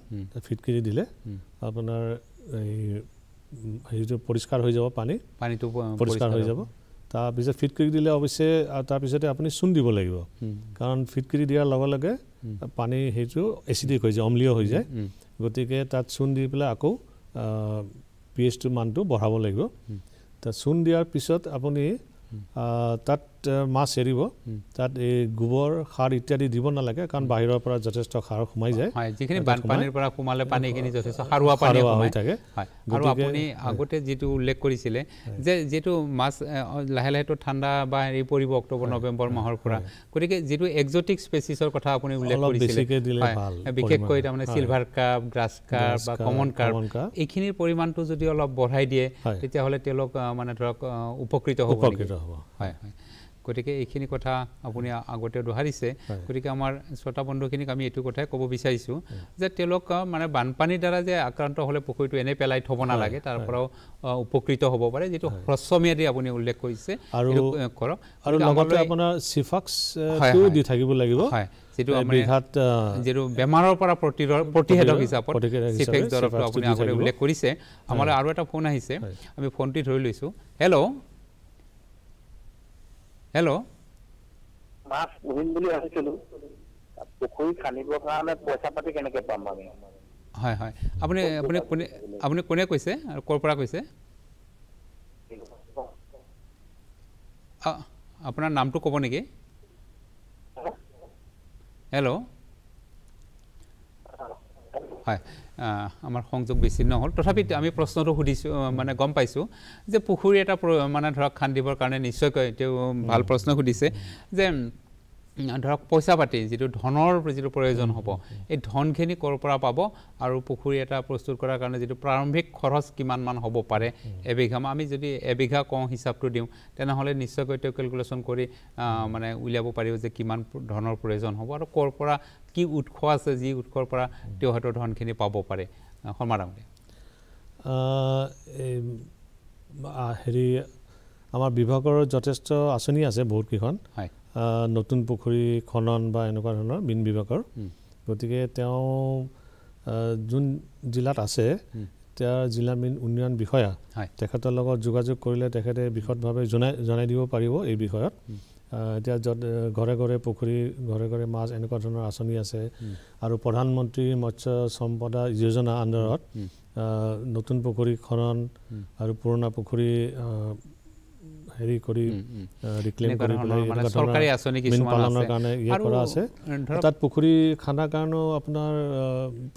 ফিটকিৰি দিলে আপোনাৰ এই হেৰিটো পৰিষ্কাৰ হৈ যাব পানী পানীটো পৰিষ্কাৰ হৈ যাব তাৰপিছত ফিটকিৰি দিলে অৱশ্যে তাৰপিছতে আপুনি চূণ দিব লাগিব কাৰণ ফিটকিৰি দিয়াৰ লগে লগে পানী সেইটো এচিডিক হৈ যায় অম্লীয় হৈ যায় গতিকে তাত চূণ দি পেলাই আকৌ পি এইচটোৰ মানটো বঢ়াব লাগিব তাত চূণ দিয়াৰ পিছত আপুনি তাত মাছ এৰিব তাত এই গোবৰ সাৰ ইত্যাদি দিব নালাগে কাৰণ বাহিৰৰ পৰা যথেষ্ট সাৰ সোমাই যায় যিখিনি বানপানীৰ পৰা সোমালে পানীখিনি যথেষ্ট সাৰুৱা পানী হৈ থাকে আৰু আপুনি আগতে যিটো উল্লেখ কৰিছিলে যে যিটো মাছ লাহে লাহেতো ঠাণ্ডা বা হেৰি পৰিব অক্টোবৰ নৱেম্বৰ মাহৰ পৰা গতিকে যিটো এক্সটিক স্পেচিছৰ কথা আপুনি উল্লেখ কৰিছিলে বিশেষকৈ তাৰমানে চিলভাৰ কাৰ্প গ্ৰাছ কাৰ্প বা কমন কাৰ্প এইখিনিৰ পৰিমাণটো যদি অলপ বঢ়াই দিয়ে তেতিয়াহ'লে তেওঁলোক মানে ধৰক উপকৃত হ'ব উপকৃত হ'ব হয় হয় গতিকে এইখিনি কথা আপুনি আগতে দোহাৰিছে গতিকে আমাৰ শ্ৰোতা বন্ধুখিনিক আমি এইটো কথাই ক'ব বিচাৰিছোঁ যে তেওঁলোক মানে বানপানীৰ দ্বাৰা যে আক্ৰান্ত হ'লে পুখুৰীটো এনেই পেলাই থ'ব নালাগে তাৰ পৰাও উপকৃত হ'ব পাৰে যিটো হ্ৰস্বম্যাদী আপুনি উল্লেখ কৰিছে আৰু কৰক আৰু লগতে আপোনাৰ চিফাক্স দি থাকিব লাগিব হয় যিটো যিটো বেমাৰৰ পৰা প্ৰতিষেধক হিচাপত চিফেক্স দৰৱটো আপুনি আগতে উল্লেখ কৰিছে আমালৈ আৰু এটা ফোন আহিছে আমি ফোনটি ধৰি লৈছোঁ হেল্ল' হেল্ল' মাছ পুহিম বুলি ভাবিছিলোঁ পুখুৰী খান্দিবৰ কাৰণে পইচা পাতি কেনেকৈ পাম আমি হয় হয় আপুনি আপুনি কোনে আপুনি কোনে কৈছে আৰু ক'ৰ পৰা কৈছে আপোনাৰ নামটো ক'ব নেকি হেল্ল' হয় আমাৰ সংযোগ বিচ্ছিন্ন হ'ল তথাপি আমি প্ৰশ্নটো সুধিছোঁ মানে গম পাইছোঁ যে পুখুৰী এটা মানে ধৰক খান্দিবৰ কাৰণে নিশ্চয়কৈ তেওঁ ভাল প্ৰশ্ন সুধিছে যে ধৰক পইচা পাতি যিটো ধনৰ যিটো প্ৰয়োজন হ'ব এই ধনখিনি ক'ৰ পৰা পাব আৰু পুখুৰী এটা প্ৰস্তুত কৰাৰ কাৰণে যিটো প্ৰাৰম্ভিক খৰচ কিমানমান হ'ব পাৰে এবিঘা আমি যদি এবিঘা কওঁ হিচাপটো দিওঁ তেনেহ'লে নিশ্চয়কৈ তেওঁ কেলকুলেশ্যন কৰি মানে উলিয়াব পাৰিব যে কিমান ধনৰ প্ৰয়োজন হ'ব আৰু ক'ৰ পৰা কি উৎস আছে যি উৎসৰ পৰা তেওঁ হয়তো ধনখিনি পাব পাৰে শৰ্মা শৰ্মাৰাংলে হেৰি আমাৰ বিভাগৰ যথেষ্ট আঁচনি আছে বহুতকেইখন হয় নতুন পুখুৰী খনন বা এনেকুৱা ধৰণৰ বিন বিভাগৰ গতিকে তেওঁ যোন জিলাত আছে তেওঁ জিলা মীন উন্নয়ন বিষয়া তেখেতৰ লগত যোগাযোগ কৰিলে তেখেতে বিশদভাৱে জনাই জনাই দিব পাৰিব এই বিষয়ত এতিয়া য'ত ঘৰে ঘৰে পুখুৰী ঘৰে ঘৰে মাছ এনেকুৱা ধৰণৰ আঁচনি আছে আৰু প্ৰধানমন্ত্ৰী মৎস্য সম্পদা যোজনা আণ্ডাৰত নতুন পুখুৰী খনন আৰু পুৰণা পুখুৰী হেৰি কৰি ৰিক্লেইম কৰি পেলাই চৰকাৰী আঁচনি কিছুমান পালনৰ কাৰণে ইয়ে কৰা আছে তাত পুখুৰী খান্দাৰ কাৰণেও আপোনাৰ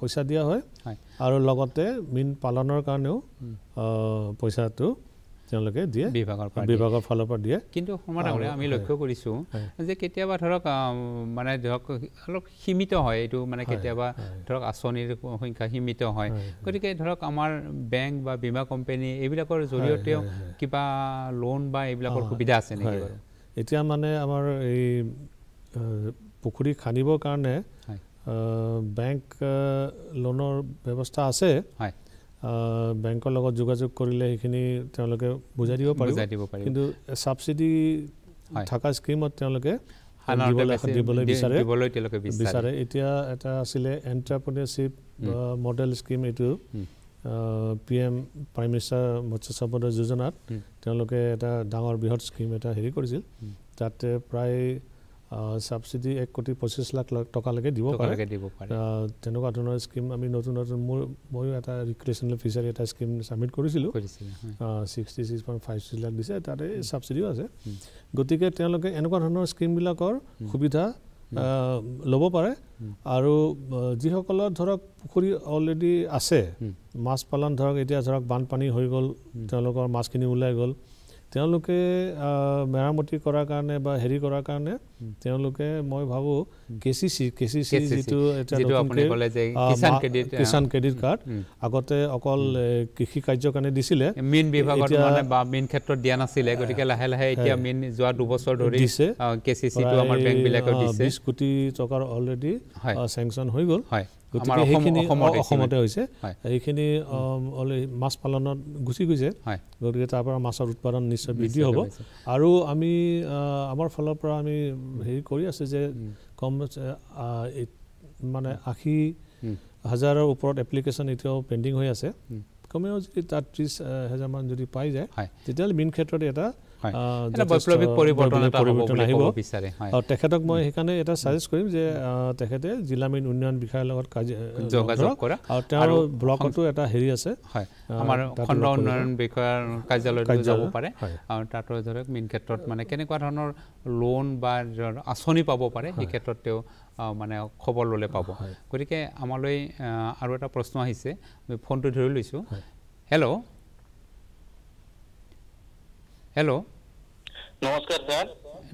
পইচা দিয়া হয় আৰু লগতে মীন পালনৰ কাৰণেও পইচাটো তেওঁলোকে দিয়ে বিভাগৰ পৰা বিভাগৰ ফালৰ পৰা দিয়ে কিন্তু সমাধান আমি লক্ষ্য কৰিছোঁ যে কেতিয়াবা ধৰক মানে ধৰক অলপ সীমিত হয় এইটো মানে কেতিয়াবা ধৰক আঁচনিৰ সংখ্যা সীমিত হয় গতিকে ধৰক আমাৰ বেংক বা বীমা কোম্পানী এইবিলাকৰ জৰিয়তেও কিবা লোন বা এইবিলাকৰ সুবিধা আছে নেকি এতিয়া মানে আমাৰ এই পুখুৰী খান্দিবৰ কাৰণে বেংক লোনৰ ব্যৱস্থা আছে হয় বেংকৰ লগত যোগাযোগ কৰিলে সেইখিনি তেওঁলোকে বুজাই দিব পাৰিব দিব পাৰিব কিন্তু ছাবচিডি থকা স্কিমত তেওঁলোকে দিবলৈ বিচাৰে বিচাৰে এতিয়া এটা আছিলে এণ্টাৰপ্ৰেনিয়াৰশ্বিপ মডেল স্কিম এইটো পি এম প্ৰাইম মিনিষ্টাৰ মৎস্য সম্পদৰ যোজনাত তেওঁলোকে এটা ডাঙৰ বৃহৎ স্কিম এটা হেৰি কৰিছিল তাতে প্ৰায় ছাবচিডি এক কোটি পঁচিছ লাখ টকালৈকে দিব পাৰে তেনেকুৱা ধৰণৰ স্কিম আমি নতুন নতুন মোৰ ময়ো এটা ৰিক্ৰিয়েশ্যনেল ফিচাৰী এটা স্কিম চাবমিট কৰিছিলোঁ sixty six point five six lakh দিছে তাতে ছাবচিডিও আছে গতিকে তেওঁলোকে এনেকুৱা ধৰণৰ স্কিমবিলাকৰ সুবিধা ল'ব পাৰে আৰু যিসকলৰ ধৰক পুখুৰী অলৰেডি আছে মাছ পালন ধৰক এতিয়া ধৰক বানপানী হৈ গ'ল তেওঁলোকৰ মাছখিনি ওলাই গ'ল তেওঁলোকে মেৰামতি কৰাৰ কাৰণে বা হেৰি কৰাৰ কাৰণে তেওঁলোকে মই ভাবোঁ K C C K C C যিটো কিষাণ ক্ৰেডিট কাৰ্ড আগতে অকল কৃষি কাৰ্যৰ কাৰণে দিছিলে মীন বিভাগত বা মীন ক্ষেত্ৰত দিয়া নাছিলে গতিকে লাহে লাহে এতিয়া মীন যোৱা দুবছৰ ধৰি দিছে কে চি চি আমাৰ বেংকবিলাকে দিছে কোটি টকাৰ অলৰেডি চেংচন হৈ গ'ল হয় গতিকে সেইখিনি অসমতে হৈছে সেইখিনি মাছ পালনত গুচি গৈছে গতিকে তাৰ পৰা মাছৰ উৎপাদন নিশ্চয় বৃদ্ধি হ'ব আৰু আমি আমাৰ ফালৰ পৰা আমি হেৰি কৰি আছো যে কম মানে আশী হাজাৰৰ ওপৰত এপ্লিকেশ্যন এতিয়াও পেণ্ডিং হৈ আছে কমেও যদি তাত ত্ৰিছ হাজাৰমান যদি পাই যায় তেতিয়াহ'লে মীন ক্ষেত্ৰত এটা বৈপ্লৱিক পৰিৱৰ্তন পৰিৱৰ্তন আহিব বিচাৰে আৰু তেখেতক মই সেইকাৰণে এটা চাজেষ্ট কৰিম যে তেখেতে জিলা মীন উন্নয়ন বিষয়ৰ লগত যোগাযোগ কৰা আৰু তেওঁৰ ব্লকতো এটা হেৰি আছে হয় আমাৰ খণ্ড উন্নয়ন বিষয়াৰ কাৰ্যালয়ত যাব পাৰে আৰু তাতো ধৰক মীন ক্ষেত্ৰত মানে কেনেকুৱা ধৰণৰ লোন বা আঁচনি পাব পাৰে সেই ক্ষেত্ৰত তেওঁ মানে খবৰ ল'লে পাব গতিকে আমালৈ আৰু এটা প্ৰশ্ন আহিছে আমি ফোনটো ধৰি লৈছোঁ হেল্ল' হেল্ল' নমস্কাৰ ছাৰ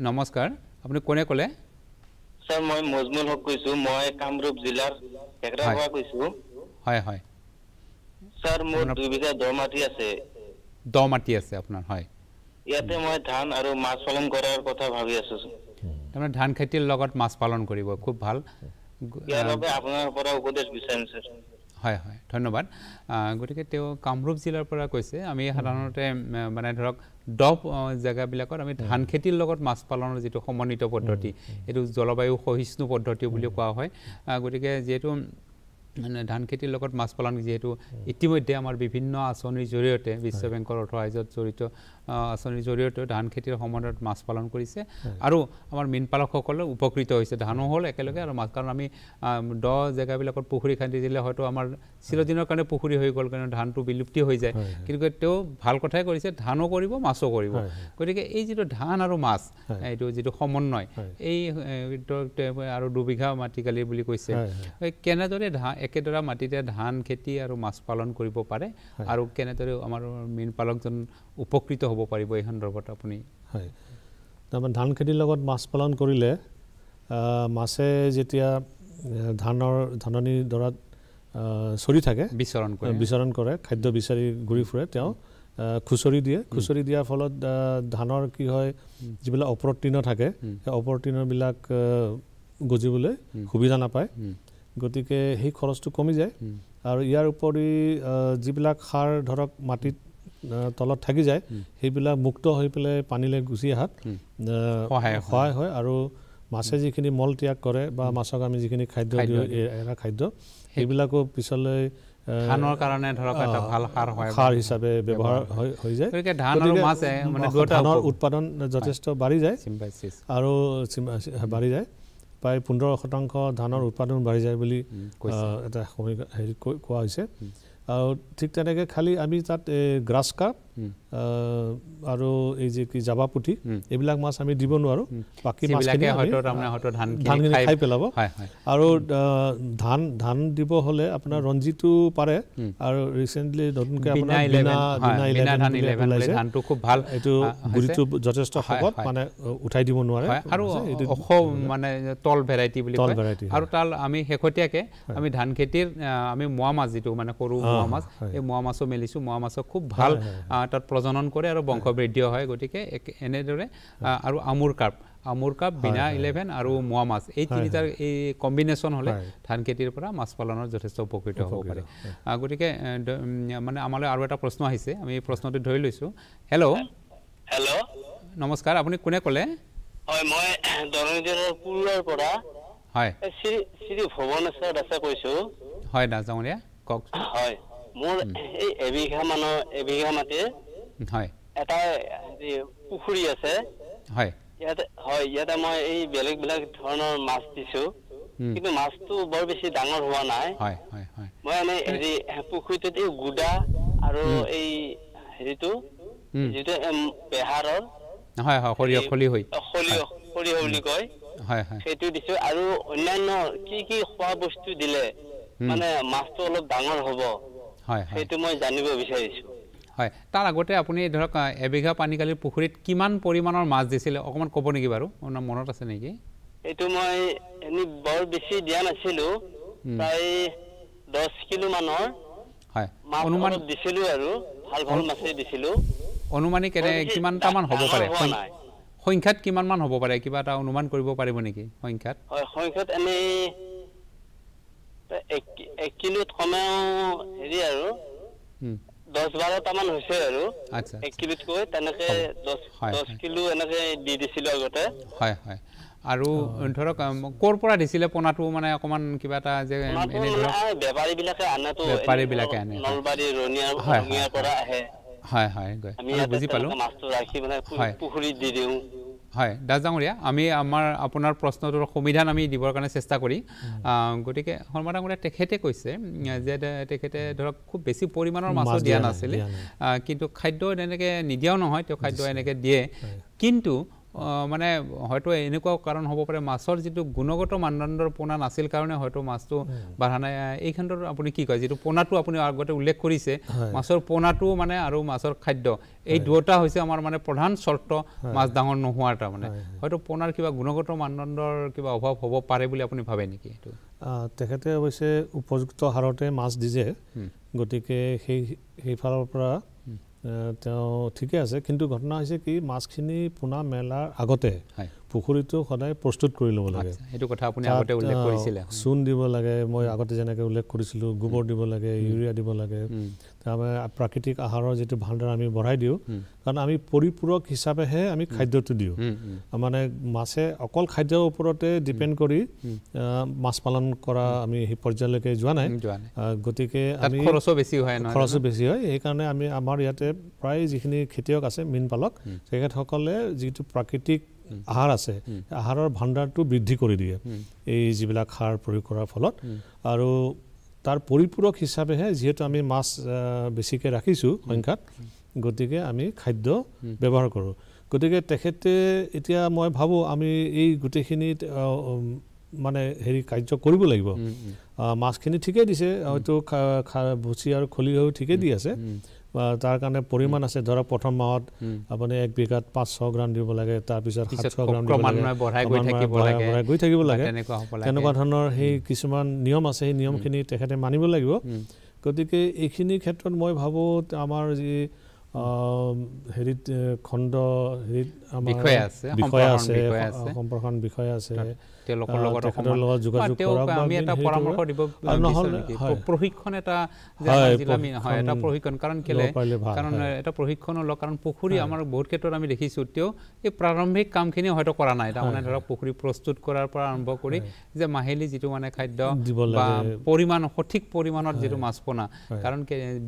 নমস্কাৰ আপুনি কোনে ক'লে ছাৰ মই মজমুল হক কৈছোঁ মই কামৰূপ জিলাৰ কৈছোঁ হয় হয় ছাৰ মোৰ দুই বিঘা দ মাটি আছে দ মাটি আছে আপোনাৰ হয় ইয়াতে মই ধান আৰু মাছ পালন কৰাৰ কথা ভাবি আছোঁ তাৰমানে ধান খেতিৰ লগত মাছ পালন কৰিব খুব ভাল ইয়াৰ বাবে আপোনাৰ পৰা উপদেশ বিচাৰিম ছাৰ হয় হয় ধন্যবাদ গতিকে তেওঁ কামৰূপ জিলাৰ পৰা কৈছে আমি সাধাৰণতে মানে ধৰক দ জেগাবিলাকত আমি ধান খেতিৰ লগত মাছ পালনৰ যিটো সমন্বিত পদ্ধতি এইটো জলবায়ু সহিষ্ণু পদ্ধতি বুলি কোৱা হয় গতিকে যিহেতু মানে ধান খেতিৰ লগত মাছ পালন যিহেতু ইতিমধ্যে আমাৰ বিভিন্ন আঁচনিৰ জৰিয়তে বিশ্ব বেংকৰ অৰ্থৰাইজত জড়িত আঁচনিৰ জৰিয়তে ধান খেতিৰ সময়ত মাছ পালন কৰিছে আৰু আমাৰ মীনপালকসকলে উপকৃত হৈছে ধানো হ'ল একেলগে আৰু মাছ কাৰণ আমি দহ জেগাবিলাকত পুখুৰী খান্দি দিলে হয়তো আমাৰ চিৰদিনৰ কাৰণে পুখুৰী হৈ গ'ল কাৰণে ধানটো বিলুপ্তি হৈ যায় কিন্তু তেওঁ ভাল কথাই কৰিছে ধানো কৰিব মাছো কৰিব গতিকে এই যিটো ধান আৰু মাছ এইটো যিটো সমন্বয় এই আৰু দুবিঘা মাটিকালি বুলি কৈছে কেনেদৰে ধান একেদৰে মাটিতে ধান খেতি আৰু মাছ পালন কৰিব পাৰে আৰু কেনেদৰে আমাৰ মীনপালকজন উপকৃত হ'ব কৰিব পাৰিব এই সন্দৰ্ভত আপুনি হয় তাৰমানে ধান খেতিৰ লগত মাছ পালন কৰিলে মাছে যেতিয়া ধানৰ ধাননিৰ দৰাত চৰি থাকে বিচৰণ কৰে বিচৰণ কৰে খাদ্য বিচাৰি ঘূৰি ফুৰে তেওঁ খুচৰি দিয়ে খুচৰি দিয়াৰ ফলত ধানৰ কি হয় যিবিলাক অপ্ৰতীৰ্ণ থাকে সেই অপ্ৰতীৰ্ণবিলাক গজিবলৈ সুবিধা নাপায় গতিকে সেই খৰচটো কমি যায় আৰু ইয়াৰ উপৰি যিবিলাক সাৰ ধৰক মাটিত তলত থাকি যায় সেইবিলাক মুক্ত হৈ পেলাই পানীলৈ গুচি অহাত সহায় হয় আৰু মাছে যিখিনি মল ত্যাগ কৰে বা মাছক আমি যিখিনি খাদ্য দিওঁ এৰা খাদ্য সেইবিলাকো পিছলৈ উৎপাদন যথেষ্ট বাঢ়ি যায় আৰু বাঢ়ি যায় প্ৰায় পোন্ধৰ শতাংশ ধানৰ উৎপাদন বাঢ়ি যায় বুলি এটা হেৰি কোৱা হৈছে আৰু ঠিক তেনেকৈ খালী আমি তাত গ্ৰাছ কাৰ্প আৰু এই যে কি জাবা পুঠি এইবিলাক মাছ আমি দিব নোৱাৰোঁ বাকী ধানখিনি খাই পেলাব আৰু ধান ধান দিব হ'লে আপোনাৰ ৰঞ্জিতো পাৰে আৰু ৰিচেণ্টলি নতুনকৈ গুড়িটো যথেষ্ট শকত মানে উঠাই দিব নোৱাৰে আৰু তাল আমি শেহতীয়াকে আমি ধান খেতিৰ আমি মোৱা মাছ যিটো মানে সৰু মোৱা মাছ এই মোৱা মাছো মেলিছো মোৱা মাছো খুব ভাল তাত প্ৰজনন কৰে আৰু বৃদ্ধি হয় গতিকে এনেদৰে আৰু আমুৰ কাপ আমুৰ কাপ বিনা ইলেভেন আৰু মোৱা মাছ এই তিনিটাৰ এই কম্বিনেশ্যন হ'লে ধান খেতিৰ পৰা মাছ পালনৰ যথেষ্ট উপকৃত হ'ব পাৰে গতিকে মানে আমালৈ আৰু এটা প্ৰশ্ন আহিছে আমি প্ৰশ্নটো ধৰি লৈছোঁ হেল্ল' হেল্ল' নমস্কাৰ আপুনি কোনে ক'লে হয় মই দৰঙজিলাৰ পুৰুৱাৰ পৰা হয় শ্ৰী শ্ৰী ভৱনেশ্বৰ দাসে কৈছোঁ হয় দাস ডাঙৰীয়া হয় মোৰ এই এবিঘা মানৰ এবিঘা মাটিৰ হয় এটা যি পুখুৰী আছে হয় ইয়াতে হয় ইয়াতে মই এই বেলেগ বেলেগ ধৰণৰ মাছ দিছো কিন্তু মাছটো বৰ বেছি ডাঙৰ হোৱা নাই মই এনে হেৰি পুখুৰীটোত এই গুদা আৰু এই হেৰিটো যিটো বেহাৰৰ হয় হয় সৰিয়হ খলি হৈ সৰিয়হ সৰিয়হ বুলি কয় হয় হয় সেইটো দিছো আৰু অন্যান্য কি কি খোৱা বস্তু দিলে মানে মাছটো অলপ ডাঙৰ হ'ব সেইটো মই জানিব বিচাৰিছোঁ হয় তাৰ আগতে আপুনি ধৰক এবিঘা পানীকালীৰ পুখুৰীত কিমান পৰিমাণৰ মাছ দিছিলে অকণমান ক'ব নেকি বাৰু আপোনাৰ মনত আছে নেকি এইটো মই এনেই বৰ বেছি দিয়া নাছিলোঁ প্ৰায় দহ কিলোমানৰ হয় অনুমান দিছিলোঁ আৰু ভাল ভাল মাছেই দিছিলোঁ অনুমানিক এনে কিমানটামান হ'ব পাৰে সংখ্যাত কিমানমান হ'ব পাৰে কিবা এটা অনুমান কৰিব পাৰিব নেকি সংখ্যাত হয় সংখ্যাত এনেই এক কিলোত কমেও হেৰি আৰু দহ বাৰটামান হৈছে আৰু এক কিলোতকৈ তেনেকে দহ দহ কিলো এনেকে দি দিছিলো আগতে হয় হয় আৰু ধৰক ক'ৰ পৰা দিছিলে পোনাটো মানে অকণমান কিবা এটা যে বেপাৰীবিলাকে আনেতো বেপাৰীবিলাকে আনে নলবাৰী ৰণিয়াৰ পৰা আহে হয় হয় বুজি পালোঁ মাছটো ৰাখি মানে পুখুৰীত দি দিওঁ হয় দাস ডাঙৰীয়া আমি আমাৰ আপোনাৰ প্ৰশ্নটোৰ সুবিধান আমি দিবৰ কাৰণে চেষ্টা কৰি গতিকে শৰ্মা ডাঙৰীয়া তেখেতে কৈছে যে তেখেতে ধৰক খুব বেছি পৰিমাণৰ মাছো দিয়া নাছিলে কিন্তু খাদ্য এনেকৈ নিদিয়াও নহয় তেওঁ খাদ্য এনেকৈ দিয়ে কিন্তু মানে হয়তো এনেকুৱা কাৰণ হ'ব পাৰে মাছৰ যিটো গুণগত মানদণ্ডৰ পোনা নাছিল কাৰণে হয়তো মাছটো বাঢ়া নাই এই ক্ষেত্ৰত আপুনি কি কয় যিটো পোনাটো আপুনি আগতে উল্লেখ কৰিছে মাছৰ পোনাটো মানে আৰু মাছৰ খাদ্য এই দুয়োটা হৈছে আমাৰ মানে প্ৰধান চৰ্ত মাছ ডাঙৰ নোহোৱাৰ তাৰমানে হয়তো পোনাৰ কিবা গুণগত মানদণ্ডৰ কিবা অভাৱ হ'ব পাৰে বুলি আপুনি ভাবে নেকি এইটো তেখেতে অৱশ্যে উপযুক্ত হাৰতে মাছ দি যে গতিকে সেই সেইফালৰ পৰা তেওঁ ঠিকে আছে কিন্তু ঘটনা হৈছে কি মাছখিনি পোনা মেলাৰ আগতে পুখুৰীটো সদায় প্ৰস্তুত কৰি ল'ব লাগে সেইটো কথা চূণ দিব লাগে মই আগতে যেনেকৈ উল্লেখ কৰিছিলোঁ গোবৰ দিব লাগে ইউৰিয়া দিব লাগে তাৰমানে প্ৰাকৃতিক আহাৰৰ যিটো ভাণ্ডাৰ আমি বঢ়াই দিওঁ কাৰণ আমি পৰিপূৰক হিচাপেহে আমি খাদ্যটো দিওঁ মানে মাছে অকল খাদ্যৰ ওপৰতে ডিপেণ্ড কৰি মাছ পালন কৰা আমি সেই পৰ্যায়লৈকে যোৱা নাই গতিকে আমি খৰচো বেছি হয় খৰচো বেছি হয় সেইকাৰণে আমি আমাৰ ইয়াতে প্ৰায় যিখিনি খেতিয়ক আছে মীন পালক তেখেতসকলে যিটো প্ৰাকৃতিক আহাৰ আছে আহাৰৰ ভাণ্ডাৰটো বৃদ্ধি কৰি দিয়ে এই যিবিলাক সাৰ প্ৰয়োগ কৰাৰ ফলত আৰু তাৰ পৰিপূৰক হিচাপেহে যিহেতু আমি মাছ বেছিকৈ ৰাখিছোঁ সংখ্যাত গতিকে আমি খাদ্য ব্যৱহাৰ কৰোঁ গতিকে তেখেতে এতিয়া মই ভাবোঁ আমি এই গোটেইখিনিত মানে হেৰি কাৰ্য কৰিব লাগিব মাছখিনি ঠিকেই দিছে হয়তো ভুচি আৰু খলিহৈও ঠিকেই দি আছে তাৰ কাৰণে পৰিমাণ আছে ধৰক প্ৰথম মাহত আপুনি এক বিঘাত পাঁচ ছয় গ্ৰাম দিব লাগে তাৰপিছত গৈ থাকিব লাগে তেনেকুৱা ধৰণৰ সেই কিছুমান নিয়ম আছে সেই নিয়মখিনি তেখেতে মানিব লাগিব গতিকে এইখিনি ক্ষেত্ৰত মই ভাবোঁ আমাৰ যি হেৰিত খণ্ড হেৰিত আমাৰ বিষয়া আছে সম্প্ৰসাৰণ বিষয়া আছে প্ৰশিক্ষণ পুখুৰী আমাৰ বহুত ক্ষেত্ৰত আমি দেখিছো তেওঁ এই প্ৰাৰম্ভিক কামখিনি হয়তো কৰা নাই তাৰমানে ধৰক পুখুৰী প্ৰস্তুত কৰাৰ পৰা আৰম্ভ কৰি যে মাহিলী যিটো মানে খাদ্য বা পৰিমাণ সঠিক পৰিমাণত যিটো মাছ পোনা কাৰণ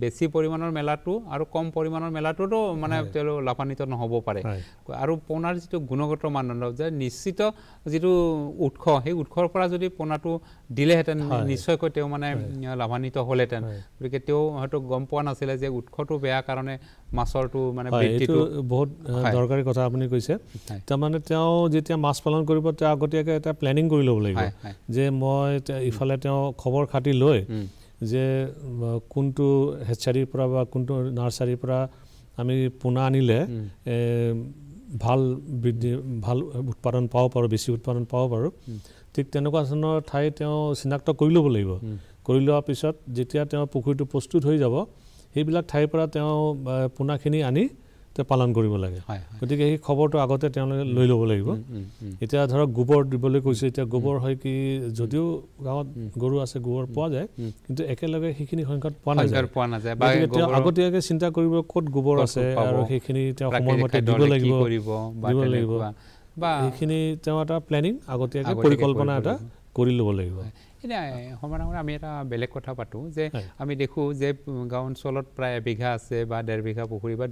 বেছি পৰিমাণৰ মেলাটো আৰু কম পৰিমাণৰ মেলাটোতো মানে তেওঁলোক লাভান্বিত নহ'ব পাৰে আৰু পোনাৰ যিটো গুণগত মানদণ্ড যে নিশ্চিত যিটো উৎস সেই উৎসৰ পৰা যদি পোনাটো দিলেহেঁতেন নিশ্চয়কৈ তেওঁ মানে লাভান্বিত হ'লহেঁতেন গতিকে তেওঁ হয়তো গম পোৱা নাছিলে যে উৎসটো বেয়া কাৰণে মাছৰটো মানে বহুত দৰকাৰী কথা আপুনি কৈছে তাৰমানে তেওঁ যেতিয়া মাছ পালন কৰিব তেওঁ আগতীয়াকৈ এটা প্লেনিং কৰি ল'ব লাগিব যে মই ইফালে তেওঁ খবৰ খাতি লৈ যে কোনটো হেচাৰীৰ পৰা বা কোনটো নাৰ্চাৰীৰ পৰা আমি পোনা আনিলে ভাল বৃদ্ধি ভাল উৎপাদন পাব পাৰোঁ বেছি উৎপাদন পাব পাৰোঁ ঠিক তেনেকুৱা ধৰণৰ ঠাই তেওঁ চিনাক্ত কৰি ল'ব লাগিব কৰি লোৱাৰ পিছত যেতিয়া তেওঁ পুখুৰীটো প্ৰস্তুত হৈ যাব সেইবিলাক ঠাইৰ পৰা তেওঁ পোনাখিনি আনি তেওঁ পালন কৰিব লাগে গতিকে সেই খবৰটো আগতে তেওঁলোকে লৈ ল'ব লাগিব এতিয়া ধৰক গোবৰ দিবলৈ কৈছে এতিয়া গোবৰ হয় কি যদিও গাঁৱত গৰু আছে গোবৰ পোৱা যায় কিন্তু একেলগে সেইখিনি সংখ্যাত পোৱা নাযায় গতিকে তেওঁ আগতীয়াকৈ চিন্তা কৰিব ক'ত গোবৰ আছে আৰু সেইখিনি তেওঁ সময়মতে দিব লাগিব দিব লাগিব বা সেইখিনি তেওঁ এটা প্লেনিং আগতীয়াকৈ পৰিকল্পনা এটা কৰি ল'ব লাগিব এতিয়া সমান আমি এটা বেলেগ কথা পাতোঁ যে আমি দেখোঁ যে গাঁও অঞ্চলত প্ৰায় এবিঘা আছে বা ডেৰ বিঘা পুখুৰী বা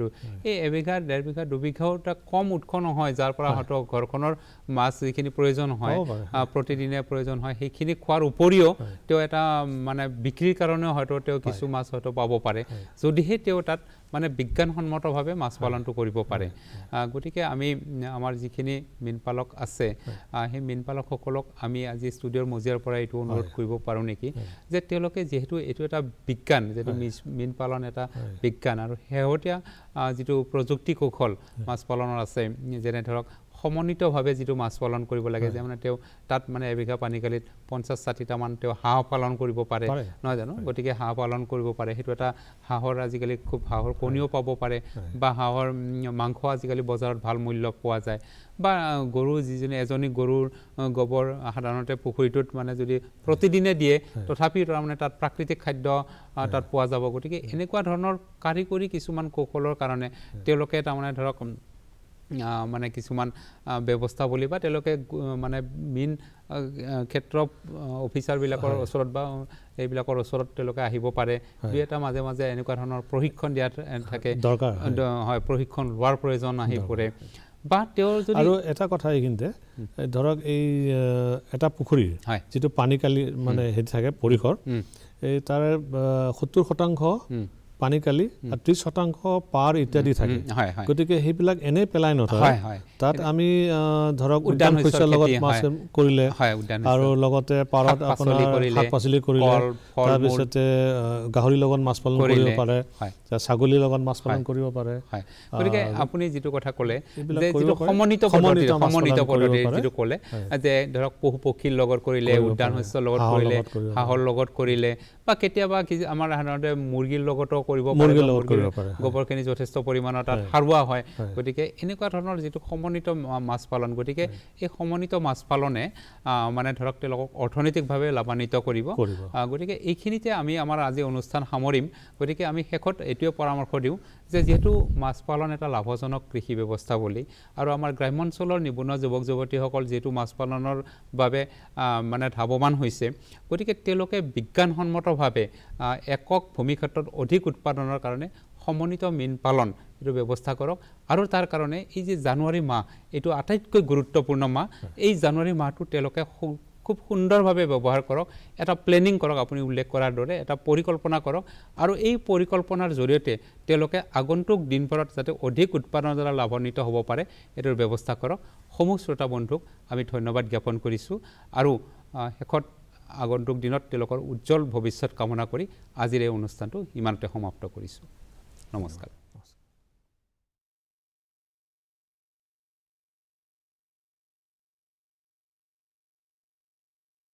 এই এবিঘা ডেৰ বিঘা দুবিঘাও এটা কম উৎস নহয় যাৰ পৰা সিহঁতৰ ঘৰখনৰ মাছ যিখিনি প্ৰয়োজন হয় প্ৰতিদিনে প্ৰয়োজন হয় সেইখিনি খোৱাৰ উপৰিও তেওঁ এটা মানে বিক্ৰীৰ কাৰণেও হয়তো তেওঁ কিছু মাছ হয়তো পাব পাৰে যদিহে তেওঁ তাত মানে বিজ্ঞানসন্মতভাৱে মাছ পালনটো কৰিব পাৰে গতিকে আমি আমাৰ যিখিনি মীনপালক আছে সেই মীনপালকসকলক আমি আজি ষ্টুডিঅ'ৰ মজিয়াৰ পৰা এইটো অনুৰোধ কৰিব পাৰোঁ নেকি যে তেওঁলোকে যিহেতু এইটো এটা বিজ্ঞান যিহেতু মীনপালন এটা বিজ্ঞান আৰু শেহতীয়া যিটো প্ৰযুক্তি কৌশল মাছ পালনৰ আছে যেনে ধৰক সমন্বিতভাৱে যিটো মাছ পালন কৰিব লাগে যে মানে তেওঁ তাত মানে এবিঘা পানীকালিত পঞ্চাছ ষাঠিটামান তেওঁ হাঁহ পালন কৰিব পাৰে নহয় জানো গতিকে হাঁহ পালন কৰিব পাৰে সেইটো এটা হাঁহৰ আজিকালি খুব হাঁহৰ কণীও পাব পাৰে বা হাঁহৰ মাংস আজিকালি বজাৰত ভাল মূল্য পোৱা যায় বা গৰু যিজনী এজনী গৰুৰ গোবৰ সাধাৰণতে পুখুৰীটোত মানে যদি প্ৰতিদিনে দিয়ে তথাপিও তাৰমানে তাত প্ৰাকৃতিক খাদ্য তাত পোৱা যাব গতিকে এনেকুৱা ধৰণৰ কাৰিকৰী কিছুমান কৌশলৰ কাৰণে তেওঁলোকে তাৰমানে ধৰক মানে কিছুমান ব্যৱস্থা বুলি বা তেওঁলোকে মানে মেইন ক্ষেত্ৰ অফিচাৰবিলাকৰ ওচৰত বা এইবিলাকৰ ওচৰত তেওঁলোকে আহিব পাৰে দুই এটা মাজে মাজে এনেকুৱা ধৰণৰ প্ৰশিক্ষণ দিয়াত থাকে দৰকাৰ হয় প্ৰশিক্ষণ লোৱাৰ প্ৰয়োজন আহি পৰে বা তেওঁৰ আৰু এটা কথা এইখিনিতে ধৰক এই এটা পুখুৰীৰ যিটো পানী কালি মানে হেৰি থাকে পৰিসৰ এই তাৰে সত্তৰ শতাংশ পানীকালি ত্ৰিশ শতাংশ পাৰ ইত্যাদি থাকে গতিকে সেইবিলাক এনেই পেলাই নথয় তাত আমি ধৰক উদ্যান শস্যৰ লগত মাছ কৰিলে আৰু লগতে পাৰত আপোনাৰ শাক পাচলি কৰিলে তাৰপিছতে গাহৰিৰ লগত মাছ পালন কৰিব পাৰে ছাগলীৰ লগত মাছ পালন কৰিব পাৰে গতিকে আপুনি যিটো কথা ক'লে ক'লে যে ধৰক পশু পক্ষীৰ লগত কৰিলে উদ্যান শস্যৰ লগত কৰিলে হাঁহৰ লগত কৰিলে বা কেতিয়াবা আমাৰ সাধাৰণতে মুৰ্গীৰ লগতো কৰিব পাৰে গোবৰখিনি যথেষ্ট পৰিমাণৰ তাত সাৰুৱা হয় গতিকে এনেকুৱা ধৰণৰ যিটো সমন্বিত মাছ পালন গতিকে এই সমন্বিত মাছ পালনে মানে ধৰক তেওঁলোকক অৰ্থনৈতিকভাৱে লাভান্বিত কৰিব গতিকে এইখিনিতে আমি আমাৰ আজি অনুষ্ঠান সামৰিম গতিকে আমি শেষত এইটোৱে পৰামৰ্শ দিওঁ যে যিহেতু মাছ পালন এটা লাভজনক কৃষি ব্যৱস্থা বুলি আৰু আমাৰ গ্ৰাম্যাঞ্চলৰ নিবনুৱা যুৱক যুৱতীসকল যিহেতু মাছ পালনৰ বাবে মানে ধাৱমান হৈছে গতিকে তেওঁলোকে বিজ্ঞানসন্মতভাৱে একক ভূমিক্ষেত্ৰত অধিক উৎপাদনৰ কাৰণে সমন্বিত মীন পালন এইটো ব্যৱস্থা কৰক আৰু তাৰ কাৰণে এই যে জানুৱাৰী মাহ এইটো আটাইতকৈ গুৰুত্বপূৰ্ণ মাহ এই জানুৱাৰী মাহটো তেওঁলোকে খুব সুন্দৰভাৱে ব্যৱহাৰ কৰক এটা প্লেনিং কৰক আপুনি উল্লেখ কৰাৰ দৰে এটা পৰিকল্পনা কৰক আৰু এই পৰিকল্পনাৰ জৰিয়তে তেওঁলোকে আগন্তুক দিনবোৰত যাতে অধিক উৎপাদনৰ দ্বাৰা লাভান্বিত হ'ব পাৰে এইটোৰ ব্যৱস্থা কৰক সমূহ শ্ৰোতা বন্ধুক আমি ধন্যবাদ জ্ঞাপন কৰিছোঁ আৰু শেষত আগন্তুক দিনত তেওঁলোকৰ উজ্জ্বল ভৱিষ্যত কামনা কৰি আজিৰ এই অনুষ্ঠানটো ইমানতে সমাপ্ত কৰিছোঁ নমস্কাৰ